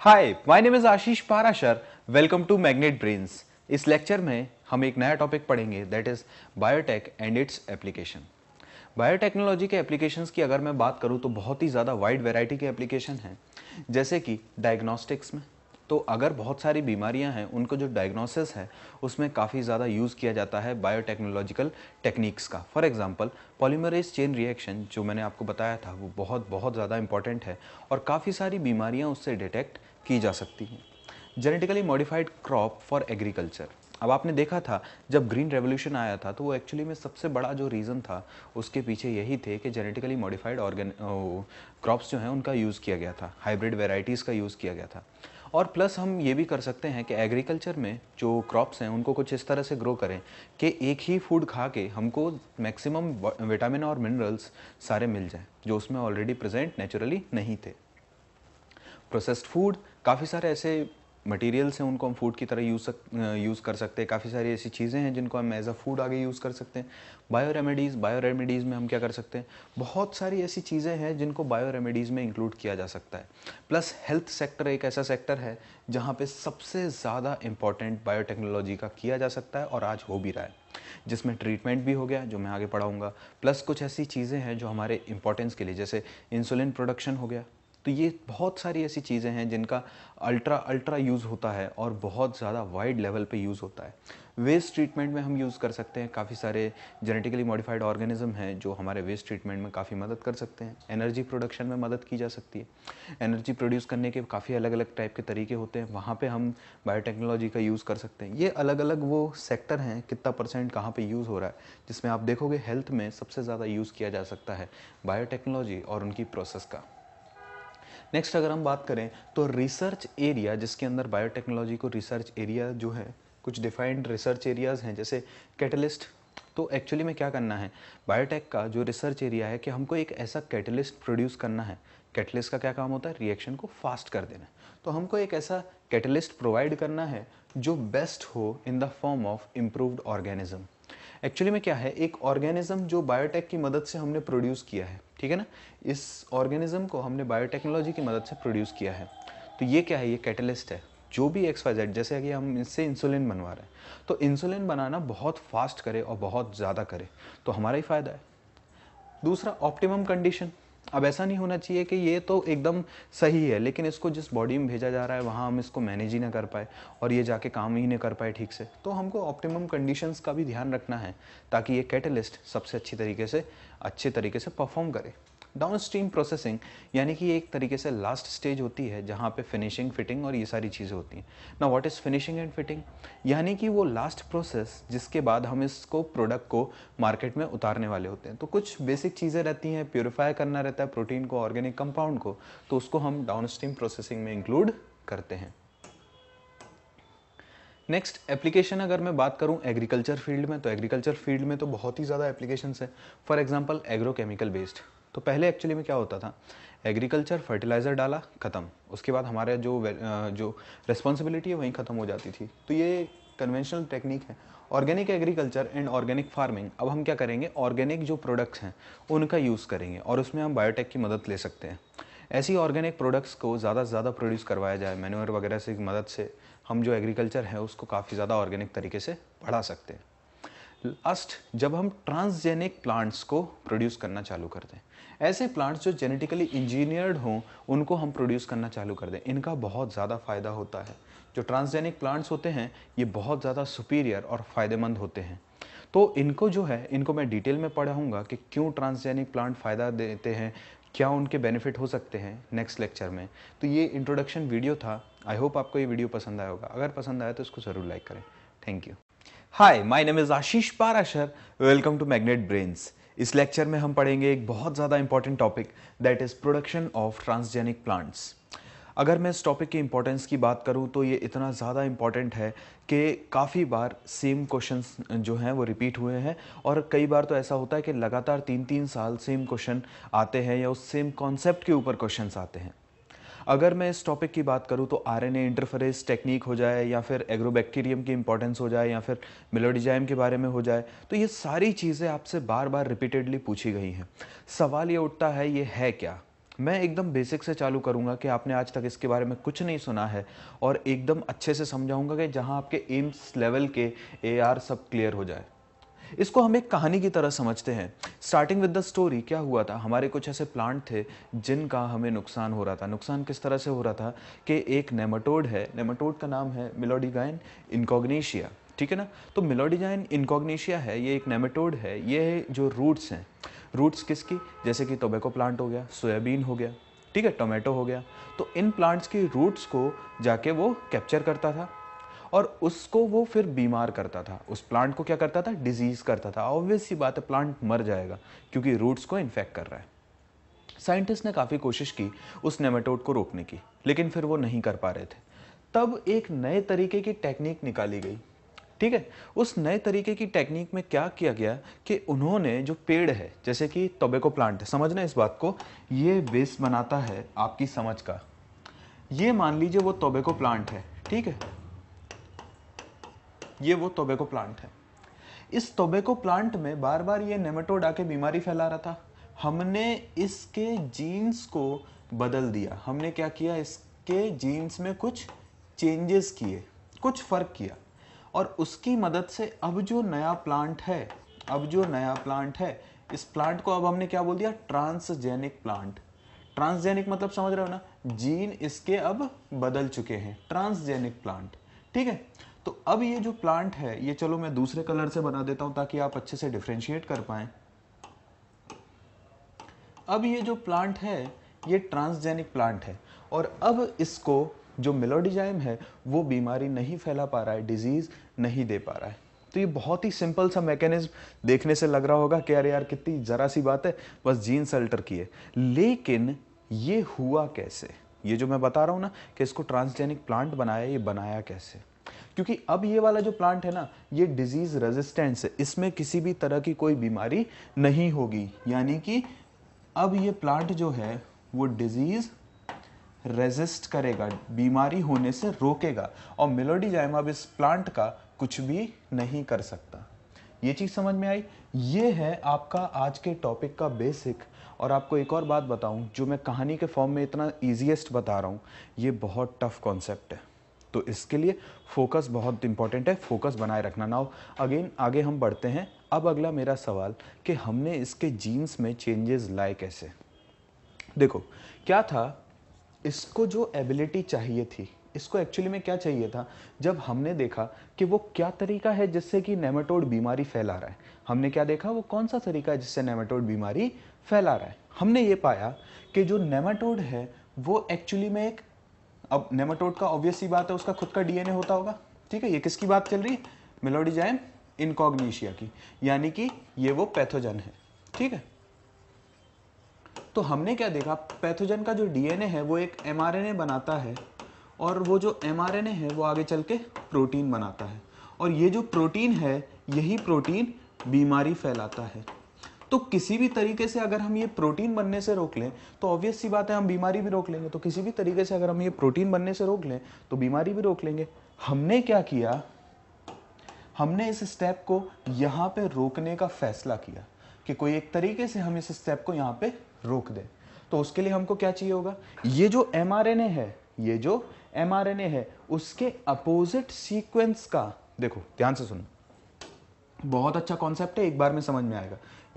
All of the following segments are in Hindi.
hi my name is Ashish Parashar welcome to magnet brains इस लेक्चर में हम एक नया टॉपिक पढ़ेंगे that is biotech and its application biotechnology के एप्लीकेशंस की अगर मैं बात करूं तो बहुत ही ज़्यादा वाइड वैरायटी के एप्लीकेशन हैं जैसे कि डायग्नोस्टिक्स में तो अगर बहुत सारी बीमारियां हैं उनको जो डायग्नोसिस है उसमें काफ़ी ज़्यादा यूज़ किया जाता है बायोटेक्नोलॉजिकल टेक्निक्स का for example polymerase chain reaction जो मैंने आपको बताया था वो बहुत बहुत ज़्यादा इंपॉर्टेंट है और काफ़ी सारी बीमारियां उससे डिटेक्ट की जा सकती हैं genetically modified crop for agriculture अब आपने देखा था जब ग्रीन रेवोल्यूशन आया था तो वो एक्चुअली में सबसे बड़ा जो रीज़न था उसके पीछे यही थे कि जेनेटिकली मॉडिफाइड ऑर्गेन क्रॉप्स जो हैं उनका यूज़ किया गया था हाइब्रिड वेराइटीज़ का यूज़ किया गया था और प्लस हम ये भी कर सकते हैं कि एग्रीकल्चर में जो क्रॉप्स हैं उनको कुछ इस तरह से ग्रो करें कि एक ही फूड खा के हमको मैक्सिमम विटामिन और मिनरल्स सारे मिल जाएं जो उसमें ऑलरेडी प्रेजेंट नेचुरली नहीं थे प्रोसेस्ड फूड काफ़ी सारे ऐसे मटेरियल्स हैं उनको हम फूड की तरह यूज़ सक यूज़ कर सकते हैं काफ़ी सारी ऐसी चीज़ें हैं जिनको हम एज अ फूड आगे यूज़ कर सकते हैं बायो रेमेडीज़ बायो रेमेडीज़ में हम क्या कर सकते हैं बहुत सारी ऐसी चीज़ें हैं जिनको बायो रेमेडीज़ में इंक्लूड किया जा सकता है प्लस हेल्थ सेक्टर एक ऐसा सेक्टर है जहाँ पर सबसे ज़्यादा इंपॉर्टेंट बायोटेक्नोलॉजी का किया जा सकता है और आज हो भी रहा है जिसमें ट्रीटमेंट भी हो गया जो मैं आगे पढ़ाऊँगा प्लस कुछ ऐसी चीज़ें हैं जो हमारे इंपॉर्टेंस के लिए जैसे इंसुलिन प्रोडक्शन हो गया तो ये बहुत सारी ऐसी चीज़ें हैं जिनका अल्ट्रा अल्ट्रा यूज़ होता है और बहुत ज़्यादा वाइड लेवल पे यूज़ होता है वेस्ट ट्रीटमेंट में हम यूज़ कर सकते हैं काफ़ी सारे जेनेटिकली मॉडिफाइड ऑर्गेनिज्म हैं जो हमारे वेस्ट ट्रीटमेंट में काफ़ी मदद कर सकते हैं एनर्जी प्रोडक्शन में मदद की जा सकती है एनर्जी प्रोड्यूस करने के काफ़ी अलग अलग टाइप के तरीके होते हैं वहाँ पर हम बायोटेक्नोलॉजी का यूज़ कर सकते हैं ये अलग अलग वो सेक्टर हैं कितना परसेंट कहाँ पर यूज़ हो रहा है जिसमें आप देखोगे हेल्थ में सबसे ज़्यादा यूज़ किया जा सकता है बायोटेक्नोलॉजी और उनकी प्रोसेस का नेक्स्ट अगर हम बात करें तो रिसर्च एरिया जिसके अंदर बायोटेक्नोलॉजी को रिसर्च एरिया जो है कुछ डिफाइंड रिसर्च एरियाज़ हैं जैसे कैटलिस्ट तो एक्चुअली में क्या करना है बायोटेक का जो रिसर्च एरिया है कि हमको एक ऐसा कैटलिस्ट प्रोड्यूस करना है कैटलिस्ट का क्या काम होता है रिएक्शन को फास्ट कर देना तो हमको एक ऐसा कैटलिस्ट प्रोवाइड करना है जो बेस्ट हो in the form of improved organism actually में क्या है एक ऑर्गेनिज्म जो बायोटेक की मदद से हमने प्रोड्यूस किया है ठीक है ना इस ऑर्गेनिज्म को हमने बायोटेक्नोलॉजी की मदद से प्रोड्यूस किया है तो ये क्या है ये कैटलिस्ट है जो भी एक्स वाई जेड जैसे कि हम इससे इंसुलिन बनवा रहे हैं तो इंसुलिन बनाना बहुत फास्ट करे और बहुत ज़्यादा करे तो हमारा ही फ़ायदा है दूसरा ऑप्टिमम कंडीशन अब ऐसा नहीं होना चाहिए कि ये तो एकदम सही है लेकिन इसको जिस बॉडी में भेजा जा रहा है वहाँ हम इसको मैनेज ही ना कर पाए और ये जाके काम ही नहीं कर पाए ठीक से तो हमको ऑप्टिमम कंडीशंस का भी ध्यान रखना है ताकि ये कैटलिस्ट सबसे अच्छी तरीके से अच्छे तरीके से परफॉर्म करे डाउन स्ट्रीम प्रोसेसिंग यानी कि एक तरीके से लास्ट स्टेज होती है जहाँ पे फिनिशिंग फिटिंग और ये सारी चीज़ें होती हैं ना what is finishing and fitting यानी कि वो लास्ट प्रोसेस जिसके बाद हम इसको प्रोडक्ट को मार्केट में उतारने वाले होते हैं तो कुछ बेसिक चीज़ें रहती हैं प्योरीफाई करना रहता है प्रोटीन को ऑर्गेनिक कंपाउंड को तो उसको हम डाउन स्ट्रीम प्रोसेसिंग में इंक्लूड करते हैं नेक्स्ट एप्लीकेशन अगर मैं बात करूं एग्रीकल्चर फील्ड में तो एग्रीकल्चर फील्ड में तो बहुत ही ज़्यादा एप्लीकेशंस है फॉर एग्जांपल एग्रोकेमिकल बेस्ड तो पहले एक्चुअली में क्या होता था एग्रीकल्चर फर्टिलाइज़र डाला ख़त्म उसके बाद हमारे जो जो रिस्पॉन्सिबिलिटी है वहीं ख़त्म हो जाती थी तो ये कन्वेंशनल टेक्निक है organic agriculture and organic farming अब हम क्या करेंगे ऑर्गेनिक जो प्रोडक्ट्स हैं उनका यूज़ करेंगे और उसमें हम बायोटेक की मदद ले सकते हैं ऐसी ऑर्गेनिक प्रोडक्ट्स को ज़्यादा से ज़्यादा प्रोड्यूस करवाया जाए मैन्योर वगैरह से मदद से हम जो एग्रीकल्चर है उसको काफ़ी ज़्यादा ऑर्गेनिक तरीके से बढ़ा सकते हैं लास्ट जब हम ट्रांसजेनिक प्लांट्स को प्रोड्यूस करना चालू करते हैं ऐसे प्लांट्स जो जेनेटिकली इंजीनियर्ड हों उनको हम प्रोड्यूस करना चालू कर दें इनका बहुत ज़्यादा फ़ायदा होता है जो ट्रांसजेनिक प्लांट्स होते हैं ये बहुत ज़्यादा सुपीरियर और फ़ायदेमंद होते हैं तो इनको जो है इनको मैं डिटेल में पढ़ाऊँगा कि क्यों ट्रांसजेनिक प्लांट फ़ायदा देते हैं क्या उनके बेनिफिट हो सकते हैं नेक्स्ट लेक्चर में तो ये इंट्रोडक्शन वीडियो था आई होप आपको ये वीडियो पसंद आया होगा अगर पसंद आया तो इसको ज़रूर लाइक करें thank you hi my name is Ashish Parashar welcome to magnet brains इस लेक्चर में हम पढ़ेंगे एक बहुत ज़्यादा important topic that is production of transgenic plants अगर मैं इस टॉपिक की इम्पोर्टेंस की बात करूं तो ये इतना ज़्यादा इम्पॉर्टेंट है कि काफ़ी बार सेम क्वेश्चन जो हैं वो रिपीट हुए हैं और कई बार तो ऐसा होता है कि लगातार तीन तीन साल सेम क्वेश्चन आते हैं या उस सेम कॉन्सेप्ट के ऊपर क्वेश्चन आते हैं अगर मैं इस टॉपिक की बात करूँ तो आर एन इंटरफेरेंस टेक्निक हो जाए या फिर एग्रोबैक्टीरियम की इंपॉर्टेंस हो जाए या फिर मिलोडिजाइम के बारे में हो जाए तो ये सारी चीज़ें आपसे बार बार रिपीटेडली पूछी गई हैं सवाल ये उठता है ये है क्या मैं एकदम बेसिक से चालू करूंगा कि आपने आज तक इसके बारे में कुछ नहीं सुना है और एकदम अच्छे से समझाऊंगा कि जहां आपके एम्स लेवल के एआर सब क्लियर हो जाए इसको हम एक कहानी की तरह समझते हैं स्टार्टिंग विद द स्टोरी क्या हुआ था हमारे कुछ ऐसे प्लांट थे जिनका हमें नुकसान हो रहा था नुकसान किस तरह से हो रहा था कि एक नेमाटोड है नेमाटोड का नाम है मिलोडिगाइन इनकॉग्नेशिया ठीक है ना तो मिलोडिजाइन इनकॉग्नेशिया है ये एक नेमेटोड है ये जो रूट्स हैं रूट्स किसकी जैसे कि टोबैको प्लांट हो गया सोयाबीन हो गया ठीक है टोमेटो हो गया तो इन प्लांट्स की रूट्स को जाके वो कैप्चर करता था और उसको वो फिर बीमार करता था उस प्लांट को क्या करता था डिजीज़ करता था ऑब्वियस ही बात है प्लांट मर जाएगा क्योंकि रूट्स को इन्फेक्ट कर रहा है साइंटिस्ट ने काफ़ी कोशिश की उस नेमेटोड को रोकने की लेकिन फिर वो नहीं कर पा रहे थे तब एक नए तरीके की टेक्निक निकाली गई ठीक है उस नए तरीके की टेक्निक में क्या किया गया कि उन्होंने जो पेड़ है जैसे कि टोबेको प्लांट है समझना इस बात को ये बेस बनाता है आपकी समझ का ये मान लीजिए वो टोबेको प्लांट है ठीक है ये वो तोबेको प्लांट है इस टोबेको प्लांट में बार बार ये नेमेटोड आके बीमारी फैला रहा था हमने इसके जीन्स को बदल दिया हमने क्या किया इसके जीन्स में कुछ चेंजेस किए कुछ फ़र्क किया और उसकी मदद से अब जो नया प्लांट है अब जो नया प्लांट है इस प्लांट को अब हमने क्या बोल दिया ट्रांसजेनिक प्लांट ट्रांसजेनिक मतलब समझ रहे हो ना जीन इसके अब बदल चुके हैं ट्रांसजेनिक प्लांट ठीक है तो अब ये जो प्लांट है ये चलो मैं दूसरे कलर से बना देता हूं ताकि आप अच्छे से डिफ्रेंशिएट कर पाए अब ये जो प्लांट है ये ट्रांसजेनिक प्लांट है और अब इसको जो मेलोडिजाइम है वो बीमारी नहीं फैला पा रहा है डिजीज़ नहीं दे पा रहा है तो ये बहुत ही सिंपल सा मैकेनिज्म देखने से लग रहा होगा कि अरे यार कितनी ज़रा सी बात है बस जीन्स अल्टर किए लेकिन ये हुआ कैसे ये जो मैं बता रहा हूं ना कि इसको ट्रांसजेनिक प्लांट बनाया ये बनाया कैसे क्योंकि अब ये वाला जो प्लांट है ना ये डिजीज़ रेजिस्टेंस है इसमें किसी भी तरह की कोई बीमारी नहीं होगी यानी कि अब ये प्लांट जो है वो डिजीज़ रेजिस्ट करेगा बीमारी होने से रोकेगा और मेलोडी जाइम अब इस प्लांट का कुछ भी नहीं कर सकता ये चीज़ समझ में आई ये है आपका आज के टॉपिक का बेसिक और आपको एक और बात बताऊं जो मैं कहानी के फॉर्म में इतना ईजिएस्ट बता रहा हूँ ये बहुत टफ कॉन्सेप्ट है तो इसके लिए फोकस बहुत इंपॉर्टेंट है फोकस बनाए रखना नाउ अगेन आगे हम बढ़ते हैं अब अगला मेरा सवाल कि हमने इसके जीन्स में चेंजेस लाए कैसे देखो क्या था इसको जो एबिलिटी चाहिए थी इसको एक्चुअली में क्या चाहिए था जब हमने देखा कि वो क्या तरीका है जिससे कि नेमेटोड बीमारी फैला रहा है हमने क्या देखा वो कौन सा तरीका है जिससे नेमेटोड बीमारी फैला रहा है हमने ये पाया कि जो नेमाटोड है वो एक्चुअली में एक अब नेमाटोड का ऑब्वियस ही बात है उसका खुद का डीएनए होता होगा ठीक है ये किसकी बात चल रही है मिलोडिजाइन इनकॉग्निशिया की यानी कि ये वो पैथोजन है ठीक है तो हमने क्या देखा पैथोजन का जो डीएनए है वो एक एमआरएनए बनाता है और वो जो एमआरएनए है वो आगे चल के प्रोटीन बनाता है और ये जो प्रोटीन है यही प्रोटीन बीमारी फैलाता है तो किसी भी तरीके से अगर हम ये प्रोटीन बनने से रोक लें तो ऑब्वियस सी बात है हम बीमारी भी रोक लेंगे तो किसी भी तरीके से अगर हम ये प्रोटीन बनने से रोक लें तो बीमारी भी रोक लेंगे हमने क्या किया हमने इस स्टेप को यहाँ पे रोकने का फैसला किया कि कोई एक तरीके से हम इस स्टेप को यहाँ पे रोक दें तो उसके लिए हमको क्या चाहिए होगा ये जो एम है ये जो एम है उसके अपोजिट सीक्वेंस का देखो ध्यान से सुनो बहुत अच्छा कॉन्सेप्ट है एक बार में समझ में आएगा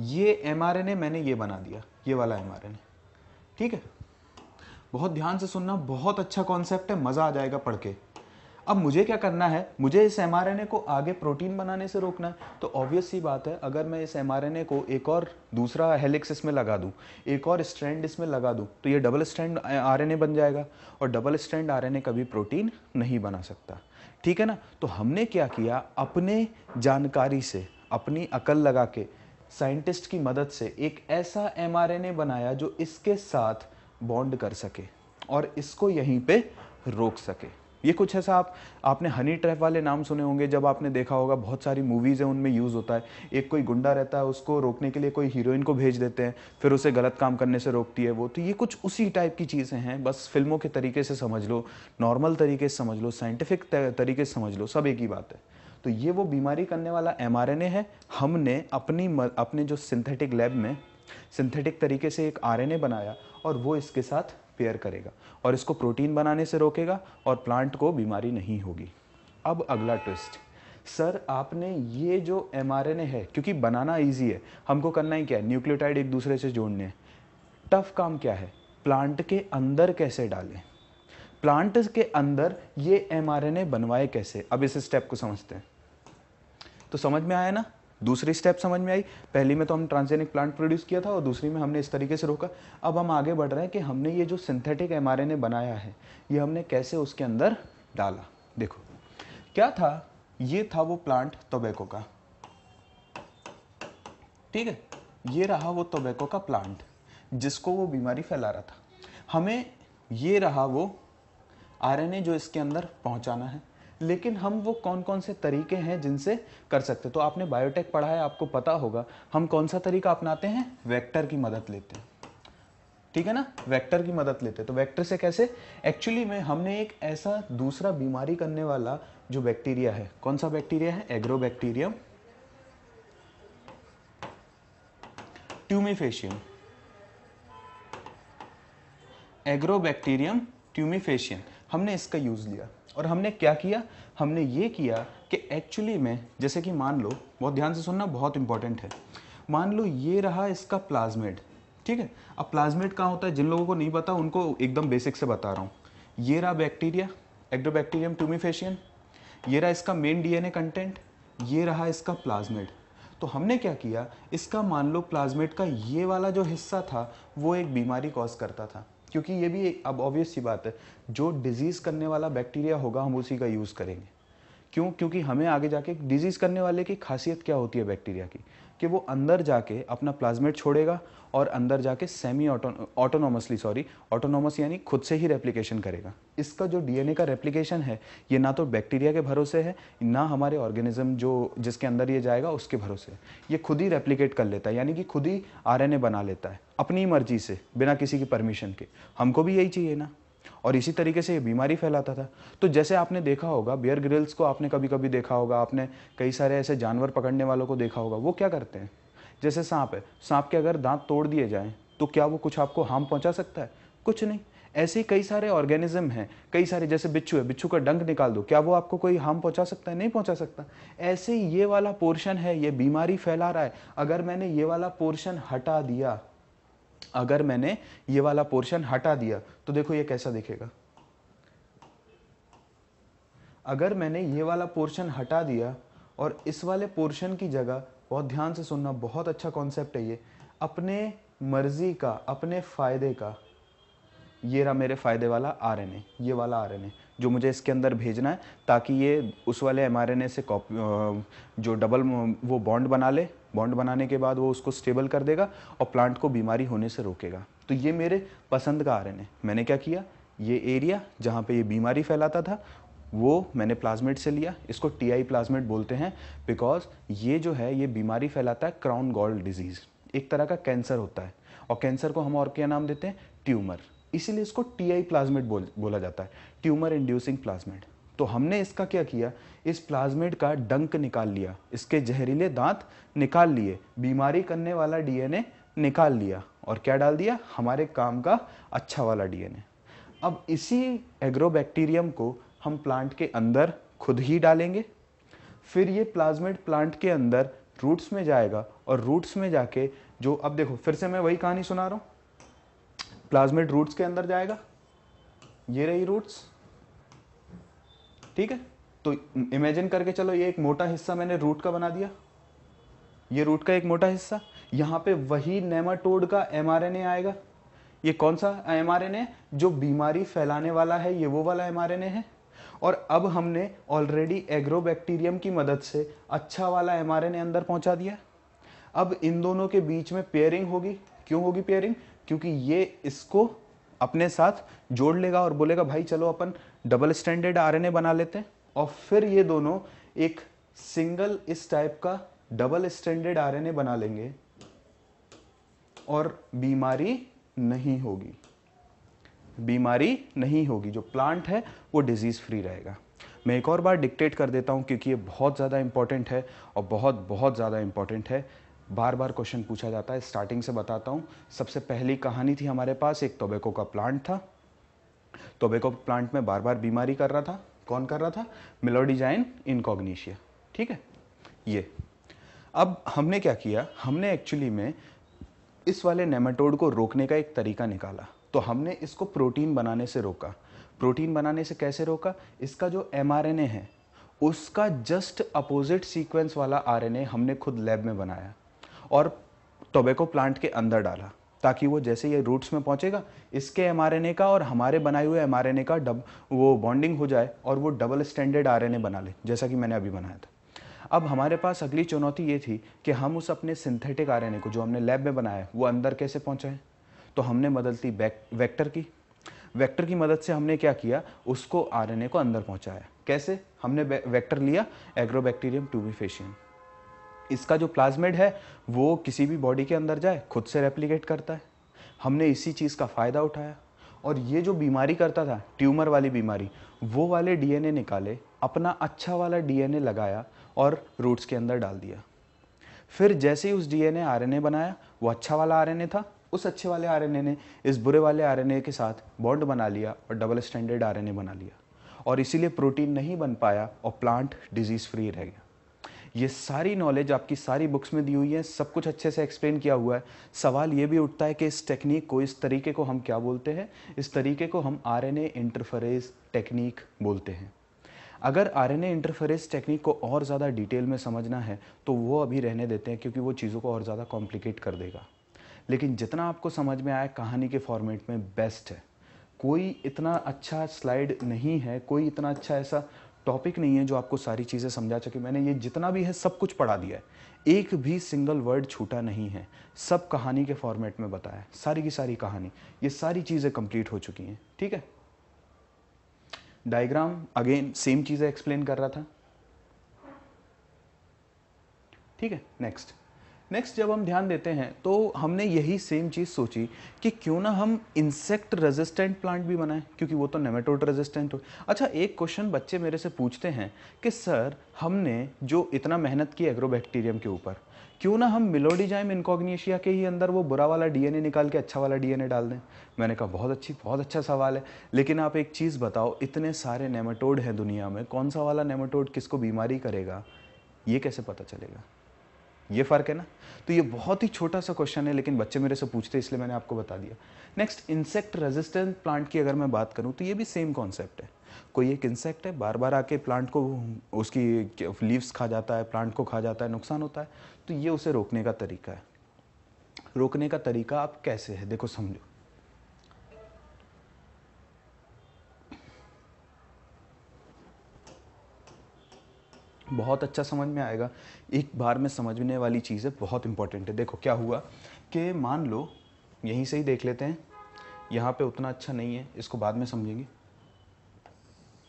ये एम मैंने ये बना दिया ये वाला एम ठीक है बहुत ध्यान से सुनना बहुत अच्छा कॉन्सेप्ट है मज़ा आ जाएगा पढ़ के अब मुझे क्या करना है मुझे इस एम को आगे प्रोटीन बनाने से रोकना है तो ऑब्वियस सी बात है अगर मैं इस एम को एक और दूसरा हेलिक्स इसमें लगा दूँ एक और स्ट्रैंड इसमें लगा दूँ तो ये डबल स्ट्रैंड आर बन जाएगा और डबल स्ट्रैंड आर कभी प्रोटीन नहीं बना सकता ठीक है ना तो हमने क्या किया अपने जानकारी से अपनी अकल लगा के साइंटिस्ट की मदद से एक ऐसा एम बनाया जो इसके साथ बॉन्ड कर सके और इसको यहीं पे रोक सके ये कुछ ऐसा आप आपने हनी ट्रैप वाले नाम सुने होंगे जब आपने देखा होगा बहुत सारी मूवीज़ हैं उनमें यूज़ होता है एक कोई गुंडा रहता है उसको रोकने के लिए कोई हीरोइन को भेज देते हैं फिर उसे गलत काम करने से रोकती है वो तो ये कुछ उसी टाइप की चीज़ें हैं बस फिल्मों के तरीके से समझ लो नॉर्मल तरीके से समझ लो साइंटिफिक तरीके से समझ लो सब एक ही बात है तो ये वो बीमारी करने वाला एम है हमने अपनी अपने जो सिंथेटिक लैब में सिंथेटिक तरीके से एक आर बनाया और वो इसके साथ पेयर करेगा और इसको प्रोटीन बनाने से रोकेगा और प्लांट को बीमारी नहीं होगी अब अगला ट्विस्ट सर आपने ये जो एम है क्योंकि बनाना ईजी है हमको करना ही क्या है न्यूक्लियोटाइड एक दूसरे से जोड़ने टफ काम क्या है प्लांट के अंदर कैसे डालें प्लांट के अंदर ये एमआरएनए बनवाए कैसे अब इस स्टेप को समझते हैं तो समझ में आया ना दूसरी स्टेप समझ में आई पहली में तो हम ट्रांसजेनिक प्लांट प्रोड्यूस किया था और दूसरी में हमने इस तरीके से रोका अब हम आगे बढ़ रहे हैं कि हमने ये जो सिंथेटिक एम बनाया है ये हमने कैसे उसके अंदर डाला देखो क्या था ये था वो प्लांट तोबैको का ठीक है ये रहा वो तोबैको का प्लांट जिसको वो बीमारी फैला रहा था हमें ये रहा वो आरएनए जो इसके अंदर पहुंचाना है लेकिन हम वो कौन कौन से तरीके हैं जिनसे कर सकते तो आपने बायोटेक पढ़ा है आपको पता होगा हम कौन सा तरीका अपनाते हैं वैक्टर की मदद लेते हैं ठीक है ना वेक्टर की मदद लेते हैं तो वेक्टर से कैसे एक्चुअली में हमने एक ऐसा दूसरा बीमारी करने वाला जो बैक्टीरिया है कौन सा बैक्टीरिया है agrobacterium tumefaciens agrobacterium tumefaciens हमने इसका यूज़ लिया और हमने क्या किया हमने ये किया कि एक्चुअली में जैसे कि मान लो बहुत ध्यान से सुनना बहुत इंपॉर्टेंट है मान लो ये रहा इसका प्लाज्मेड ठीक है अब प्लाज्मेड कहाँ होता है जिन लोगों को नहीं पता उनको एकदम बेसिक से बता रहा हूँ ये रहा बैक्टीरिया एक्डोबैक्टीरियम ट्यूमिफेशियन ये रहा इसका मेन डीएनए कंटेंट ये रहा इसका प्लाज्मेड तो हमने क्या किया इसका मान लो प्लाज्मेट का ये वाला जो हिस्सा था वो एक बीमारी कॉज करता था क्योंकि ये भी एक अब ऑब्वियस सी बात है जो डिजीज़ करने वाला बैक्टीरिया होगा हम उसी का यूज़ करेंगे क्यों क्योंकि हमें आगे जाके डिजीज़ करने वाले की खासियत क्या होती है बैक्टीरिया की कि वो अंदर जाके अपना प्लाज्मेट छोड़ेगा और अंदर जाके सेमी ऑटोनोमसली सॉरी ऑटोनोमस यानी खुद से ही रेप्लीकेशन करेगा इसका जो डीएनए का रेप्लीकेशन है ये ना तो बैक्टीरिया के भरोसे है ना हमारे ऑर्गेनिज्म जो जिसके अंदर ये जाएगा उसके भरोसे ये खुद ही रेप्लीकेट कर लेता है यानी कि खुद ही आर बना लेता है अपनी मर्जी से बिना किसी की परमिशन के हमको भी यही चाहिए ना और इसी तरीके से ये बीमारी फैलाता था तो जैसे आपने देखा होगा बियर ग्रिल्स को आपने कभी कभी देखा होगा आपने कई सारे ऐसे जानवर पकड़ने वालों को देखा होगा वो क्या करते हैं जैसे सांप है सांप के अगर दांत तोड़ दिए जाएं तो क्या वो कुछ आपको हार्म पहुंचा सकता है कुछ नहीं ऐसे कई सारे ऑर्गेनिज्म हैं कई सारे जैसे बिच्छू है बिच्छू का डंक निकाल दो क्या वो आपको कोई हार्म पहुंचा सकता है नहीं पहुंचा सकता ऐसे ये वाला पोर्शन है ये बीमारी फैला रहा है अगर मैंने ये वाला पोर्शन हटा दिया अगर मैंने ये वाला पोर्शन हटा दिया तो देखो ये कैसा दिखेगा अगर मैंने ये वाला पोर्शन हटा दिया और इस वाले पोर्शन की जगह बहुत ध्यान से सुनना बहुत अच्छा कॉन्सेप्ट है ये अपने मर्ज़ी का अपने फ़ायदे का ये रहा मेरे फ़ायदे वाला आर ये वाला आर जो मुझे इसके अंदर भेजना है ताकि ये उस वाले एम से कॉपी जो डबल वो बॉन्ड बना ले बॉन्ड बनाने के बाद वो उसको स्टेबल कर देगा और प्लांट को बीमारी होने से रोकेगा तो ये मेरे पसंद का आर मैंने क्या किया ये एरिया जहाँ पे ये बीमारी फैलाता था वो मैंने प्लाज्मेट से लिया इसको टीआई प्लाज्मेट बोलते हैं बिकॉज ये जो है ये बीमारी फैलाता है क्राउन गॉल डिजीज़ एक तरह का कैंसर होता है और कैंसर को हम और क्या नाम देते हैं ट्यूमर इसीलिए इसको टी आई प्लाज्मेट बोल बोला जाता है ट्यूमर इंड्यूसिंग प्लाज्मेट तो हमने इसका क्या किया इस प्लाज्मेट का डंक निकाल लिया इसके जहरीले दांत निकाल लिए बीमारी करने वाला डीएनए निकाल लिया और क्या डाल दिया हमारे काम का अच्छा वाला डीएनए अब इसी एग्रोबैक्टीरियम को हम प्लांट के अंदर खुद ही डालेंगे फिर ये प्लाज्मेट प्लांट के अंदर रूट्स में जाएगा और रूट्स में जाके जो अब देखो फिर से मैं वही कहानी सुना रहा हूँ प्लाज्मेट रूट्स के अंदर जाएगा ये रही रूट्स ठीक है तो इमेजिन करके चलो ये एक मोटा हिस्सा मैंने रूट का बना दिया ये रूट का एक मोटा हिस्सा यहाँ पे वही नेमाटोड का एमआरएनए आएगा ये कौन सा एमआरएनए जो बीमारी फैलाने वाला है ये वो वाला एमआरएनए है और अब हमने ऑलरेडी एग्रोबैक्टीरियम की मदद से अच्छा वाला एम अंदर पहुँचा दिया अब इन दोनों के बीच में पेयरिंग होगी क्यों होगी पेयरिंग क्योंकि ये इसको अपने साथ जोड़ लेगा और बोलेगा भाई चलो अपन डबल स्टैंडर्ड ए बना लेते हैं और फिर ये दोनों एक सिंगल इस टाइप का डबल स्टैंडर्ड ए बना लेंगे और बीमारी नहीं होगी बीमारी नहीं होगी जो प्लांट है वो डिजीज़ फ्री रहेगा मैं एक और बार डिक्टेट कर देता हूँ क्योंकि ये बहुत ज़्यादा इंपॉर्टेंट है और बहुत बहुत ज़्यादा इंपॉर्टेंट है बार बार क्वेश्चन पूछा जाता है स्टार्टिंग से बताता हूँ सबसे पहली कहानी थी हमारे पास एक तोबेको का प्लांट था तोबेको प्लांट में बार बार बीमारी कर रहा था कौन कर रहा था मिलोडिजाइन इनकॉग्निशिया ठीक है ये अब हमने क्या किया हमने एक्चुअली में इस वाले नेमाटोड को रोकने का एक तरीका निकाला तो हमने इसको प्रोटीन बनाने से रोका प्रोटीन बनाने से कैसे रोका इसका जो एम है उसका जस्ट अपोजिट सीक्वेंस वाला आर हमने खुद लैब में बनाया और टोबैको प्लांट के अंदर डाला ताकि वो जैसे ये रूट्स में पहुंचेगा इसके एम का और हमारे बनाए हुए एम का डब वो बॉन्डिंग हो जाए और वो डबल स्टैंडर्ड आर बना ले जैसा कि मैंने अभी बनाया था अब हमारे पास अगली चुनौती ये थी कि हम उस अपने सिंथेटिक आर को जो हमने लैब में बनाया वो अंदर कैसे पहुँचाएँ तो हमने मदद ली वेक्टर की वेक्टर की मदद से हमने क्या किया उसको आरएनए को अंदर पहुंचाया कैसे हमने वेक्टर लिया एग्रोबैक्टीरियम ट्यूबिफेशियन इसका जो प्लाज्मेड है वो किसी भी बॉडी के अंदर जाए खुद से रेप्लीकेट करता है हमने इसी चीज़ का फ़ायदा उठाया और ये जो बीमारी करता था ट्यूमर वाली बीमारी वो वाले डीएनए निकाले अपना अच्छा वाला डीएनए लगाया और रूट्स के अंदर डाल दिया फिर जैसे ही उस डीएनए आरएनए बनाया वो अच्छा वाला आरएनए था उस अच्छे वाले आर ने इस बुरे वाले आर के साथ बॉन्ड बना लिया और डबल स्टैंडर्ड आर बना लिया और इसीलिए प्रोटीन नहीं बन पाया और प्लांट डिजीज़ फ्री रह गया ये सारी नॉलेज आपकी सारी बुक्स में दी हुई है सब कुछ अच्छे से एक्सप्लेन किया हुआ है सवाल ये भी उठता है कि इस टेक्निक को इस तरीके को हम क्या बोलते हैं इस तरीके को हम आर एन इंटरफरेज टेक्निक बोलते हैं अगर आर एन इंटरफरेज टेक्निक को और ज़्यादा डिटेल में समझना है तो वो अभी रहने देते हैं क्योंकि वो चीज़ों को और ज़्यादा कॉम्प्लिकेट कर देगा लेकिन जितना आपको समझ में आया कहानी के फॉर्मेट में बेस्ट है कोई इतना अच्छा स्लाइड नहीं है कोई इतना अच्छा ऐसा टॉपिक नहीं है जो आपको सारी चीज़ें समझा सके मैंने ये जितना भी है सब कुछ पढ़ा दिया है एक भी सिंगल वर्ड छूटा नहीं है सब कहानी के फॉर्मेट में बताया सारी की सारी कहानी ये सारी चीज़ें कंप्लीट हो चुकी हैं ठीक है डायग्राम अगेन सेम चीज़ें एक्सप्लेन कर रहा था ठीक है नेक्स्ट नेक्स्ट जब हम ध्यान देते हैं तो हमने यही सेम चीज़ सोची कि क्यों ना हम इंसेक्ट रेजिस्टेंट प्लांट भी बनाएं क्योंकि वो तो नेमेटोड रेजिस्टेंट हो अच्छा एक क्वेश्चन बच्चे मेरे से पूछते हैं कि सर हमने जो इतना मेहनत की एग्रोबैक्टीरियम के ऊपर क्यों ना हम मिलोडिजाइम इनकॉग्निशिया के ही अंदर वो बुरा वाला डीएनए निकाल के अच्छा वाला डीएनए डाल दें मैंने कहा बहुत अच्छी बहुत अच्छा सवाल है लेकिन आप एक चीज़ बताओ इतने सारे नेमाटोड हैं दुनिया में कौन सा वाला नेमाटोड किसको बीमारी करेगा ये कैसे पता चलेगा ये फ़र्क है ना तो ये बहुत ही छोटा सा क्वेश्चन है लेकिन बच्चे मेरे से पूछते इसलिए मैंने आपको बता दिया नेक्स्ट इंसेक्ट रेजिस्टेंट प्लांट की अगर मैं बात करूँ तो ये भी सेम कॉन्सेप्ट है कोई एक इंसेक्ट है बार बार आके प्लांट को उसकी लीव्स खा जाता है प्लांट को खा जाता है नुकसान होता है तो ये उसे रोकने का तरीका है रोकने का तरीका आप कैसे है देखो समझो बहुत अच्छा समझ में आएगा एक बार में समझने वाली चीज है बहुत इंपॉर्टेंट है देखो क्या हुआ कि मान लो यहीं से ही देख लेते हैं यहाँ पे उतना अच्छा नहीं है इसको बाद में समझेंगे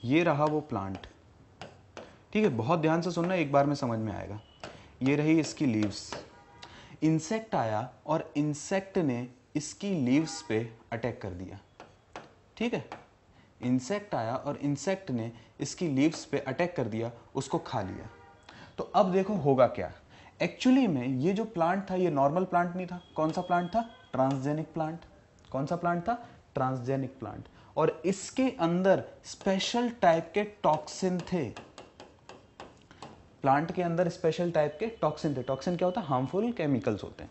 ये रहा वो प्लांट ठीक है बहुत ध्यान से सुनना एक बार में समझ में आएगा ये रही इसकी लीव्स इंसेक्ट आया और इंसेक्ट ने इसकी लीव्स पे अटैक कर दिया ठीक है इंसेक्ट आया और इंसेक्ट ने इसकी लीव्स पे अटैक कर दिया उसको खा लिया तो अब देखो होगा क्या एक्चुअली में ये जो प्लांट था ये नॉर्मल प्लांट नहीं था कौन सा प्लांट था ट्रांसजेनिक प्लांट कौन सा प्लांट था ट्रांसजेनिक प्लांट और इसके अंदर स्पेशल टाइप के टॉक्सिन थे प्लांट के अंदर स्पेशल टाइप के टॉक्सिन थे टॉक्सिन क्या होता है हार्मफुल केमिकल्स होते हैं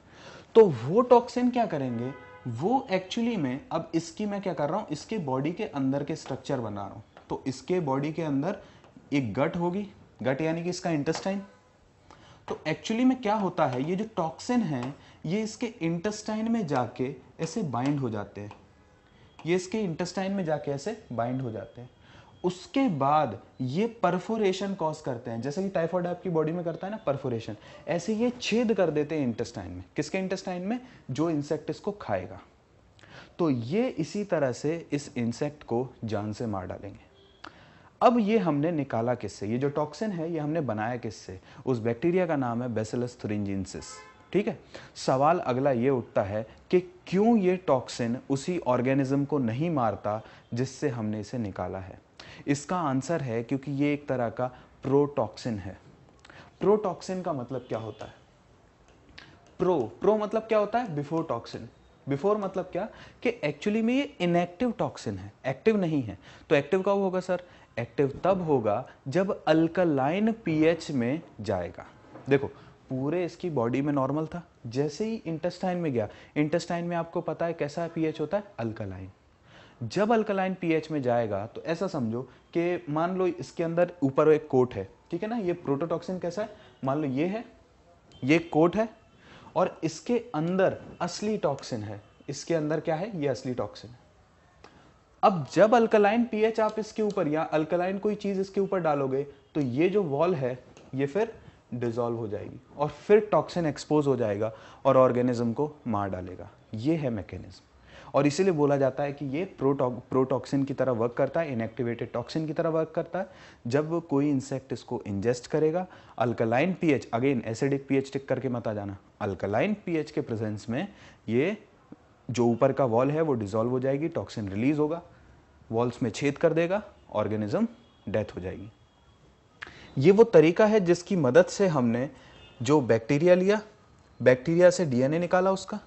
तो वो टॉक्सिन क्या करेंगे वो एक्चुअली में अब इसकी मैं क्या कर रहा हूँ इसके बॉडी के अंदर के स्ट्रक्चर बना रहा हूँ तो इसके बॉडी के अंदर एक गट होगी गट यानी कि इसका इंटेस्टाइन तो एक्चुअली में क्या होता है ये जो टॉक्सिन है ये इसके इंटेस्टाइन में जाके ऐसे बाइंड हो जाते हैं ये इसके इंटेस्टाइन में जाके ऐसे बाइंड हो जाते हैं उसके बाद ये परफोरेशन कॉज करते हैं जैसे कि टाइफॉइड आपकी बॉडी में करता है ना परफोरेशन ऐसे ये छेद कर देते हैं इंटेस्टाइन में किसके इंटेस्टाइन में जो इंसेक्ट इसको खाएगा तो ये इसी तरह से इस इंसेक्ट को जान से मार डालेंगे अब ये हमने निकाला किससे ये जो टॉक्सिन है ये हमने बनाया किससे उस बैक्टीरिया का नाम है बेसिलस थुरिंजिनसिस ठीक है सवाल अगला ये उठता है कि क्यों ये टॉक्सिन उसी ऑर्गेनिज्म को नहीं मारता जिससे हमने इसे निकाला है इसका आंसर है क्योंकि ये एक तरह का प्रोटॉक्सिन है प्रोटॉक्सिन का मतलब क्या होता है प्रो प्रो मतलब क्या होता है बिफोर टॉक्सिन बिफोर मतलब क्या कि एक्चुअली में ये इनएक्टिव टॉक्सिन है एक्टिव नहीं है तो एक्टिव कब होगा सर एक्टिव तब होगा जब अल्कलाइन पीएच में जाएगा देखो पूरे इसकी बॉडी में नॉर्मल था जैसे ही इंटेस्टाइन में गया इंटेस्टाइन में आपको पता है कैसा पीएच होता है अल्कलाइन जब अल्कलाइन पीएच में जाएगा तो ऐसा समझो कि मान लो इसके अंदर ऊपर एक कोट है ठीक है ना ये प्रोटोटॉक्सिन कैसा है मान लो ये है ये कोट है और इसके अंदर असली टॉक्सिन है इसके अंदर क्या है ये असली टॉक्सिन है अब जब अल्कलाइन पीएच आप इसके ऊपर या अल्कलाइन कोई चीज़ इसके ऊपर डालोगे तो ये जो वॉल है ये फिर डिजोल्व हो जाएगी और फिर टॉक्सिन एक्सपोज हो जाएगा और ऑर्गेनिज्म को मार डालेगा ये है मैकेनिज्म और इसीलिए बोला जाता है कि ये प्रोटॉक प्रोटॉक्सिन की तरह वर्क करता है इनएक्टिवेटेड टॉक्सिन की तरह वर्क करता है जब कोई इंसेक्ट इसको इंजेस्ट करेगा alkaline pH again acidic pH tick करके मत आ जाना अल्कलाइन पीएच के प्रेजेंस में ये जो ऊपर का वॉल है वो डिजोल्व हो जाएगी टॉक्सिन रिलीज होगा वॉल्स में छेद कर देगा ऑर्गेनिज्म डेथ हो जाएगी ये वो तरीका है जिसकी मदद से हमने जो बैक्टीरिया लिया बैक्टीरिया से डीएनए निकाला उसका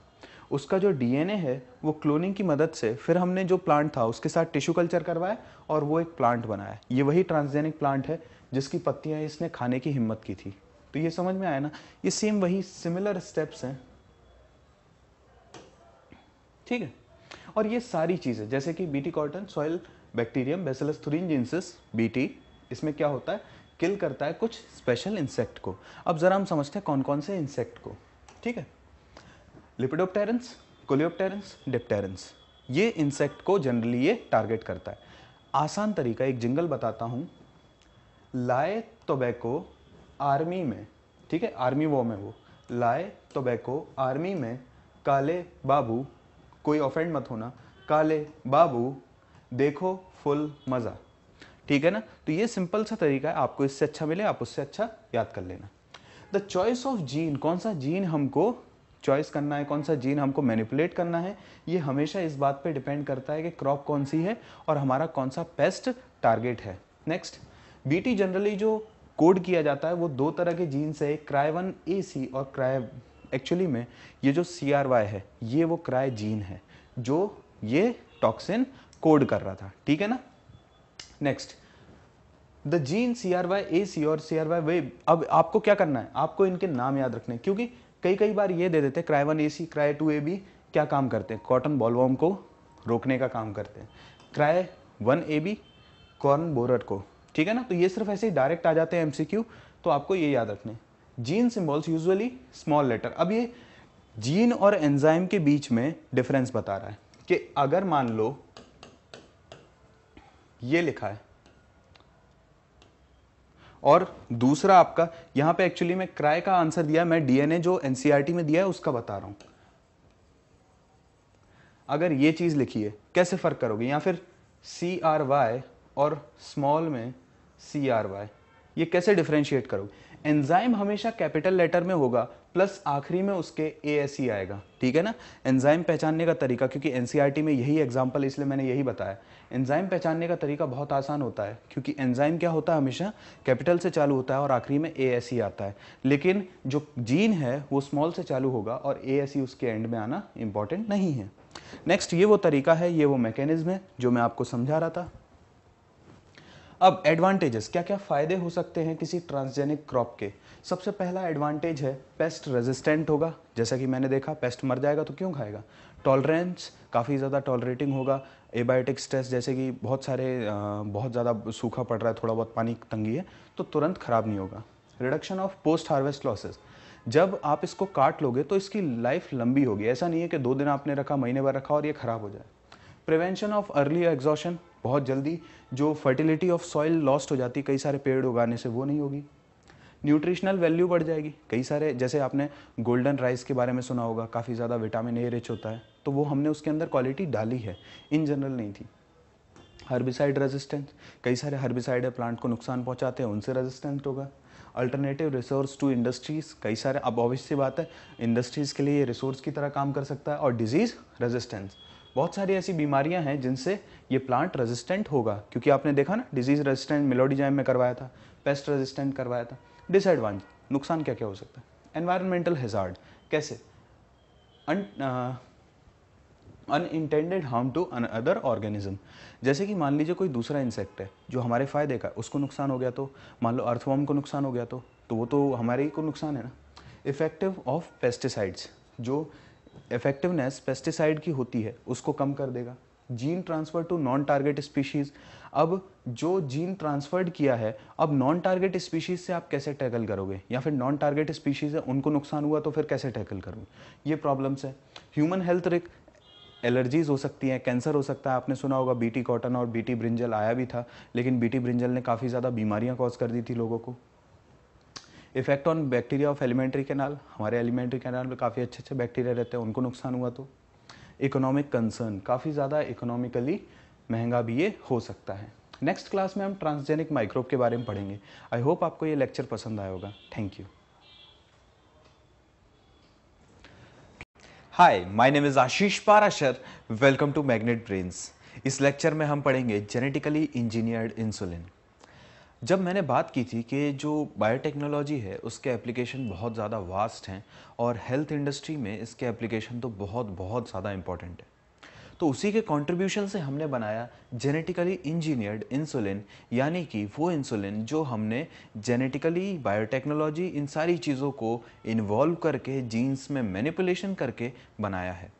उसका जो डीएनए है वो क्लोनिंग की मदद से फिर हमने जो प्लांट था उसके साथ टिश्यू कल्चर करवाया और वो एक प्लांट बनाया ये वही ट्रांसजेनिक प्लांट है जिसकी पत्तियाँ इसने खाने की हिम्मत की थी तो ये समझ में आया ना ये सेम वही सिमिलर स्टेप्स हैं ठीक है और ये सारी चीज़ें जैसे कि BT cotton soil bacterium bacillus जिनसिस बीटी इसमें क्या होता है किल करता है कुछ स्पेशल इंसेक्ट को अब ज़रा हम समझते हैं कौन कौन से इंसेक्ट को ठीक है लिपिडोपटेरेंस कोलियोपटेरेंस डिप्टेरेंस ये इंसेक्ट को जनरली ये टारगेट करता है आसान तरीका एक जिंगल बताता हूँ लाए तोबैको आर्मी में ठीक है आर्मी वो में वो लाए तोबैको आर्मी में काले बाबू कोई ऑफेंड मत होना काले बाबू देखो फुल मज़ा ठीक है ना तो ये सिंपल सा तरीका है आपको इससे अच्छा मिले आप उससे अच्छा याद कर लेना द चॉइस ऑफ जीन कौन सा जीन हमको चॉइस करना है कौन सा जीन हमको मैनिपुलेट करना है ये हमेशा इस बात पे डिपेंड करता है कि क्रॉप कौन सी है और हमारा कौन सा पेस्ट टारगेट है नेक्स्ट बीटी जनरली जो कोड किया जाता है वो दो तरह के जीन है क्राई वन ए सी और क्राई एक्चुअली में ये जो सी आर वाई है ये वो क्राई जीन है जो ये टॉक्सिन कोड कर रहा था ठीक है ना next the gene C R Y A C और सी आर वाई वे अब आपको क्या करना है आपको इनके नाम याद रखने क्योंकि कई कई बार ये दे देते हैं cry one A C cry two A B क्या काम करते हैं कॉटन बॉलवॉम को रोकने का काम करते हैं cry one A B corn borer को ठीक है ना तो ये सिर्फ ऐसे ही डायरेक्ट आ जाते हैं एमसीक्यू तो आपको ये याद रखने gene symbols usually small letter अब ये जीन और एंजाइम के बीच में डिफरेंस बता रहा है कि अगर मान लो ये लिखा है और दूसरा आपका यहां पे एक्चुअली मैं क्राय का आंसर दिया मैं डीएनए जो एनसीईआरटी e में दिया है उसका बता रहा हूं अगर ये चीज़ लिखी है कैसे फ़र्क करोगे या फिर सी आर वाई और स्मॉल में सी आर वाई ये कैसे डिफ्रेंशिएट करोगे एंजाइम हमेशा कैपिटल लेटर में होगा प्लस आखिरी में उसके ए एस ई आएगा ठीक है ना एंजाइम पहचानने का तरीका क्योंकि एन e में यही एग्जाम्पल इसलिए मैंने यही बताया एंजाइम पहचानने का तरीका बहुत आसान होता है क्योंकि एंजाइम क्या होता है हमेशा कैपिटल से चालू होता है और आखिरी में ए एस ई आता है लेकिन जो जीन है वो स्मॉल से चालू होगा और ए एस ई उसके एंड में आना इम्पॉर्टेंट नहीं है नेक्स्ट ये वो तरीका है ये वो मैकेनिज्म है जो मैं आपको समझा रहा था अब एडवांटेजेस क्या क्या फ़ायदे हो सकते हैं किसी ट्रांसजेनिक क्रॉप के सबसे पहला एडवांटेज है पेस्ट रेजिस्टेंट होगा जैसा कि मैंने देखा पेस्ट मर जाएगा तो क्यों खाएगा टॉलरेंस काफ़ी ज़्यादा टॉलरेटिंग होगा एबायोटिक स्ट्रेस जैसे कि बहुत सारे बहुत ज़्यादा सूखा पड़ रहा है थोड़ा बहुत पानी तंगी है तो तुरंत ख़राब नहीं होगा reduction of post harvest losses जब आप इसको काट लोगे तो इसकी लाइफ लंबी होगी ऐसा नहीं है कि दो दिन आपने रखा महीने भर रखा और ये ख़राब हो जाए प्रिवेंशन ऑफ अर्ली एग्जॉशन बहुत जल्दी जो फर्टिलिटी ऑफ सॉइल लॉस्ट हो जाती कई सारे पेड़ उगाने से वो नहीं होगी न्यूट्रिशनल वैल्यू बढ़ जाएगी कई सारे जैसे आपने गोल्डन राइस के बारे में सुना होगा काफ़ी ज़्यादा विटामिन ए रिच होता है तो वो हमने उसके अंदर क्वालिटी डाली है इन जनरल नहीं थी हर्बिसाइड रेजिस्टेंस कई सारे हर्बिसाइड है प्लांट को नुकसान पहुंचाते हैं उनसे रेजिस्टेंस होगा अल्टरनेटिव रिसोर्स टू इंडस्ट्रीज़ कई सारे अब ऑब्वियस सी बात है इंडस्ट्रीज़ के लिए ये रिसोर्स की तरह काम कर सकता है और डिजीज़ रेजिस्टेंस बहुत सारी ऐसी बीमारियां हैं जिनसे ये प्लांट रेजिस्टेंट होगा क्योंकि आपने देखा ना डिजीज़ रेजिस्टेंट मेलोडी जैम में करवाया था पेस्ट रेजिस्टेंट करवाया था डिसएडवांटेज नुकसान क्या क्या हो सकता है एनवायरमेंटल हेजार्ड कैसे unintended harm to other organism जैसे कि मान लीजिए कोई दूसरा इंसेक्ट है जो हमारे फ़ायदे का उसको नुकसान हो गया तो मान लो अर्थवॉर्म को नुकसान हो गया तो तो वो तो हमारे ही को नुकसान है ना इफेक्टिव ऑफ पेस्टिसाइड्स जो इफेक्टिवनेस पेस्टिसाइड की होती है उसको कम कर देगा gene transfer to non target species अब जो जीन ट्रांसफ़र्ड किया है अब नॉन टारगेट स्पीशीज़ से आप कैसे टैकल करोगे या फिर नॉन टारगेट स्पीशीज़ है उनको नुकसान हुआ तो फिर कैसे टैकल करोगे ये प्रॉब्लम्स है ह्यूमन हेल्थ रिक एलर्जीज़ हो सकती हैं कैंसर हो सकता है आपने सुना होगा बीटी कॉटन और बीटी ब्रिंजल आया भी था लेकिन बीटी ब्रिंजल ने काफ़ी ज़्यादा बीमारियां कॉज कर दी थी लोगों को effect on bacteria of alimentary canal हमारे एलिमेंट्री कैनाल में काफ़ी अच्छे अच्छे बैक्टीरिया रहते हैं उनको नुकसान हुआ तो इकोनॉमिक कंसर्न काफ़ी ज़्यादा इकोनॉमिकली महंगा भी ये हो सकता है नेक्स्ट क्लास में हम ट्रांसजेनिक माइक्रोब के बारे में पढ़ेंगे आई होप आपको ये लेक्चर पसंद आया होगा thank you hi my name is Ashish Parashar welcome to magnet brains इस लेक्चर में हम पढ़ेंगे जेनेटिकली इंजीनियर्ड इंसुलिन जब मैंने बात की थी कि जो बायोटेक्नोलॉजी है उसके एप्लीकेशन बहुत ज़्यादा वास्ट हैं और हेल्थ इंडस्ट्री में इसके एप्लीकेशन तो बहुत बहुत ज़्यादा इम्पॉर्टेंट है तो उसी के कंट्रीब्यूशन से हमने बनाया जेनेटिकली इंजीनियर्ड इंसुलिन यानी कि वो इंसुलिन जो हमने जेनेटिकली बायोटेक्नोलॉजी इन सारी चीज़ों को इन्वॉल्व करके जीन्स में मैनिपुलेशन करके बनाया है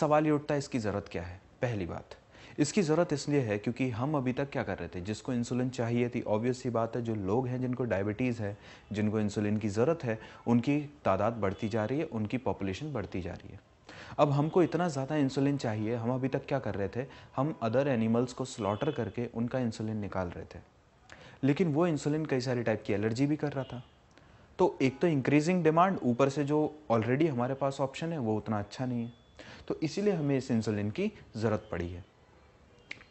सवाल ये उठता है इसकी ज़रूरत क्या है पहली बात इसकी ज़रूरत इसलिए है क्योंकि हम अभी तक क्या कर रहे थे जिसको इंसुलिन चाहिए थी ऑब्वियस बात है जो लोग हैं जिनको डायबिटीज़ है जिनको इंसुलिन की ज़रूरत है उनकी तादाद बढ़ती जा रही है उनकी पॉपुलेशन बढ़ती जा रही है अब हमको इतना ज़्यादा इंसुलिन चाहिए हम अभी तक क्या कर रहे थे हम अदर एनिमल्स को स्लॉटर करके उनका इंसुलिन निकाल रहे थे लेकिन वो इंसुलिन कई सारी टाइप की एलर्जी भी कर रहा था तो एक तो इंक्रीजिंग डिमांड ऊपर से जो ऑलरेडी हमारे पास ऑप्शन है वो उतना अच्छा नहीं है तो इसीलिए हमें इस इंसुलिन की ज़रूरत पड़ी है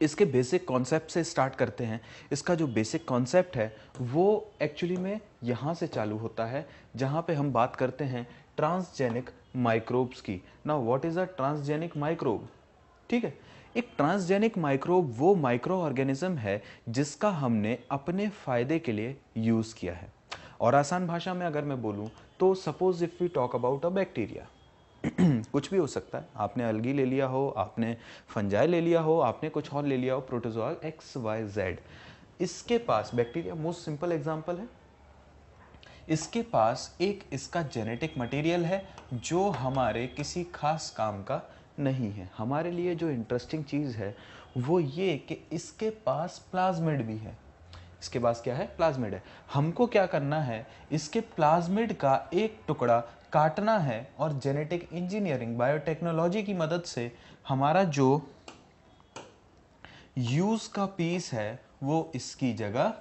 इसके बेसिक कॉन्सेप्ट से स्टार्ट करते हैं इसका जो बेसिक कॉन्सेप्ट है वो एक्चुअली में यहाँ से चालू होता है जहाँ पे हम बात करते हैं ट्रांसजेनिक माइक्रोब्स की ना what is a transgenic microbe ठीक है एक ट्रांसजेनिक माइक्रोब वो माइक्रो ऑर्गेनिज्म है जिसका हमने अपने फ़ायदे के लिए यूज़ किया है और आसान भाषा में अगर मैं बोलूँ तो suppose if we talk about a bacteria कुछ भी हो सकता है आपने अलगी ले लिया हो आपने फंजाय ले लिया हो आपने कुछ और ले लिया हो प्रोटोजोआ एक्स वाई जेड इसके पास बैक्टीरिया मोस्ट सिंपल एग्जाम्पल है इसके पास एक इसका जेनेटिक मटेरियल है जो हमारे किसी खास काम का नहीं है हमारे लिए जो इंटरेस्टिंग चीज़ है वो ये कि इसके पास प्लाज्मिड भी है इसके पास क्या है प्लाज्मिड है हमको क्या करना है इसके प्लाज्मिड का एक टुकड़ा काटना है और जेनेटिक इंजीनियरिंग बायोटेक्नोलॉजी की मदद से हमारा जो यूज़ का पीस है वो इसकी जगह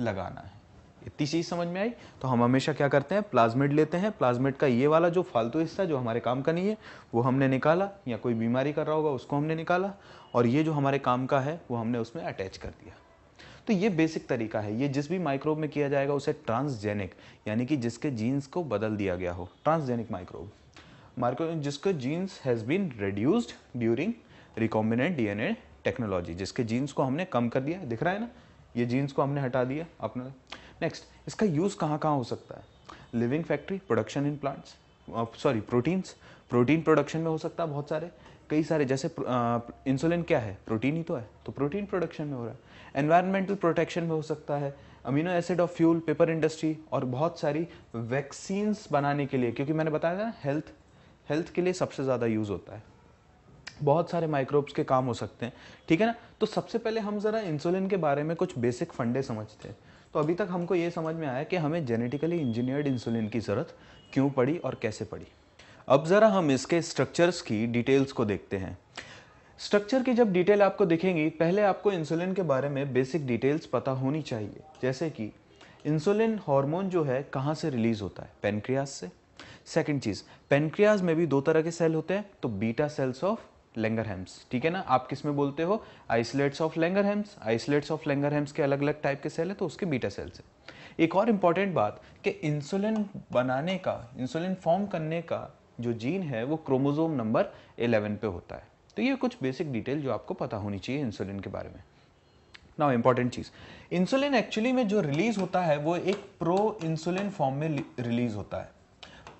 लगाना है इतनी चीज़ समझ में आई तो हम हमेशा क्या करते हैं प्लाज्मिड लेते हैं प्लाज्मिड का ये वाला जो फालतू हिस्सा जो हमारे काम का नहीं है वो हमने निकाला या कोई बीमारी कर रहा होगा उसको हमने निकाला और ये जो हमारे काम का है वो हमने उसमें अटैच कर दिया तो ये बेसिक तरीका है ये जिस भी माइक्रोब में किया जाएगा उसे ट्रांसजेनिक यानी कि जिसके जीन्स को बदल दिया गया हो ट्रांसजेनिक माइक्रोब माइक्रो जिसके genes has been reduced during recombinant DNA technology जिसके जीन्स को हमने कम कर दिया दिख रहा है ना ये जीन्स को हमने हटा दिया अपना नेक्स्ट इसका यूज़ कहाँ कहाँ हो सकता है living factory production in plants sorry proteins protein production में हो सकता है बहुत सारे कई सारे जैसे इंसुलिन क्या है प्रोटीन ही तो है तो प्रोटीन प्रोडक्शन में हो रहा है एनवायरमेंटल प्रोटेक्शन में हो सकता है amino acid of fuel paper industry और बहुत सारी वैक्सीन्स बनाने के लिए क्योंकि मैंने बताया था हेल्थ हेल्थ के लिए सबसे ज़्यादा यूज़ होता है बहुत सारे माइक्रोब्स के काम हो सकते हैं ठीक है ना तो सबसे पहले हम ज़रा इंसुलिन के बारे में कुछ बेसिक फंडे समझते हैं तो अभी तक हमको ये समझ में आया कि हमें जेनेटिकली इंजीनियर्ड इंसुलिन की ज़रूरत क्यों पड़ी और कैसे पड़ी अब ज़रा हम इसके स्ट्रक्चर्स की डिटेल्स को देखते हैं स्ट्रक्चर की जब डिटेल आपको दिखेंगी पहले आपको इंसुलिन के बारे में बेसिक डिटेल्स पता होनी चाहिए जैसे कि इंसुलिन हार्मोन जो है कहाँ से रिलीज़ होता है पेनक्रियाज से सेकंड चीज़ पेनक्रियाज में भी दो तरह के सेल होते हैं तो बीटा सेल्स ऑफ लेंगरहैम्स ठीक है ना आप किस में बोलते हो isolates of Langerhans isolates of hems के अलग अलग टाइप के सेल है तो उसके बीटा सेल्स है एक और इम्पॉर्टेंट बात कि इंसुलिन बनाने का इंसुलिन फॉर्म करने का जो जीन है वो क्रोमोजोम नंबर 11 पे होता है तो ये कुछ बेसिक डिटेल जो आपको पता होनी चाहिए इंसुलिन के बारे में नाउ इंपॉर्टेंट चीज इंसुलिन एक्चुअली में जो रिलीज होता है वो एक प्रो इंसुलिन फॉर्म में रिलीज होता है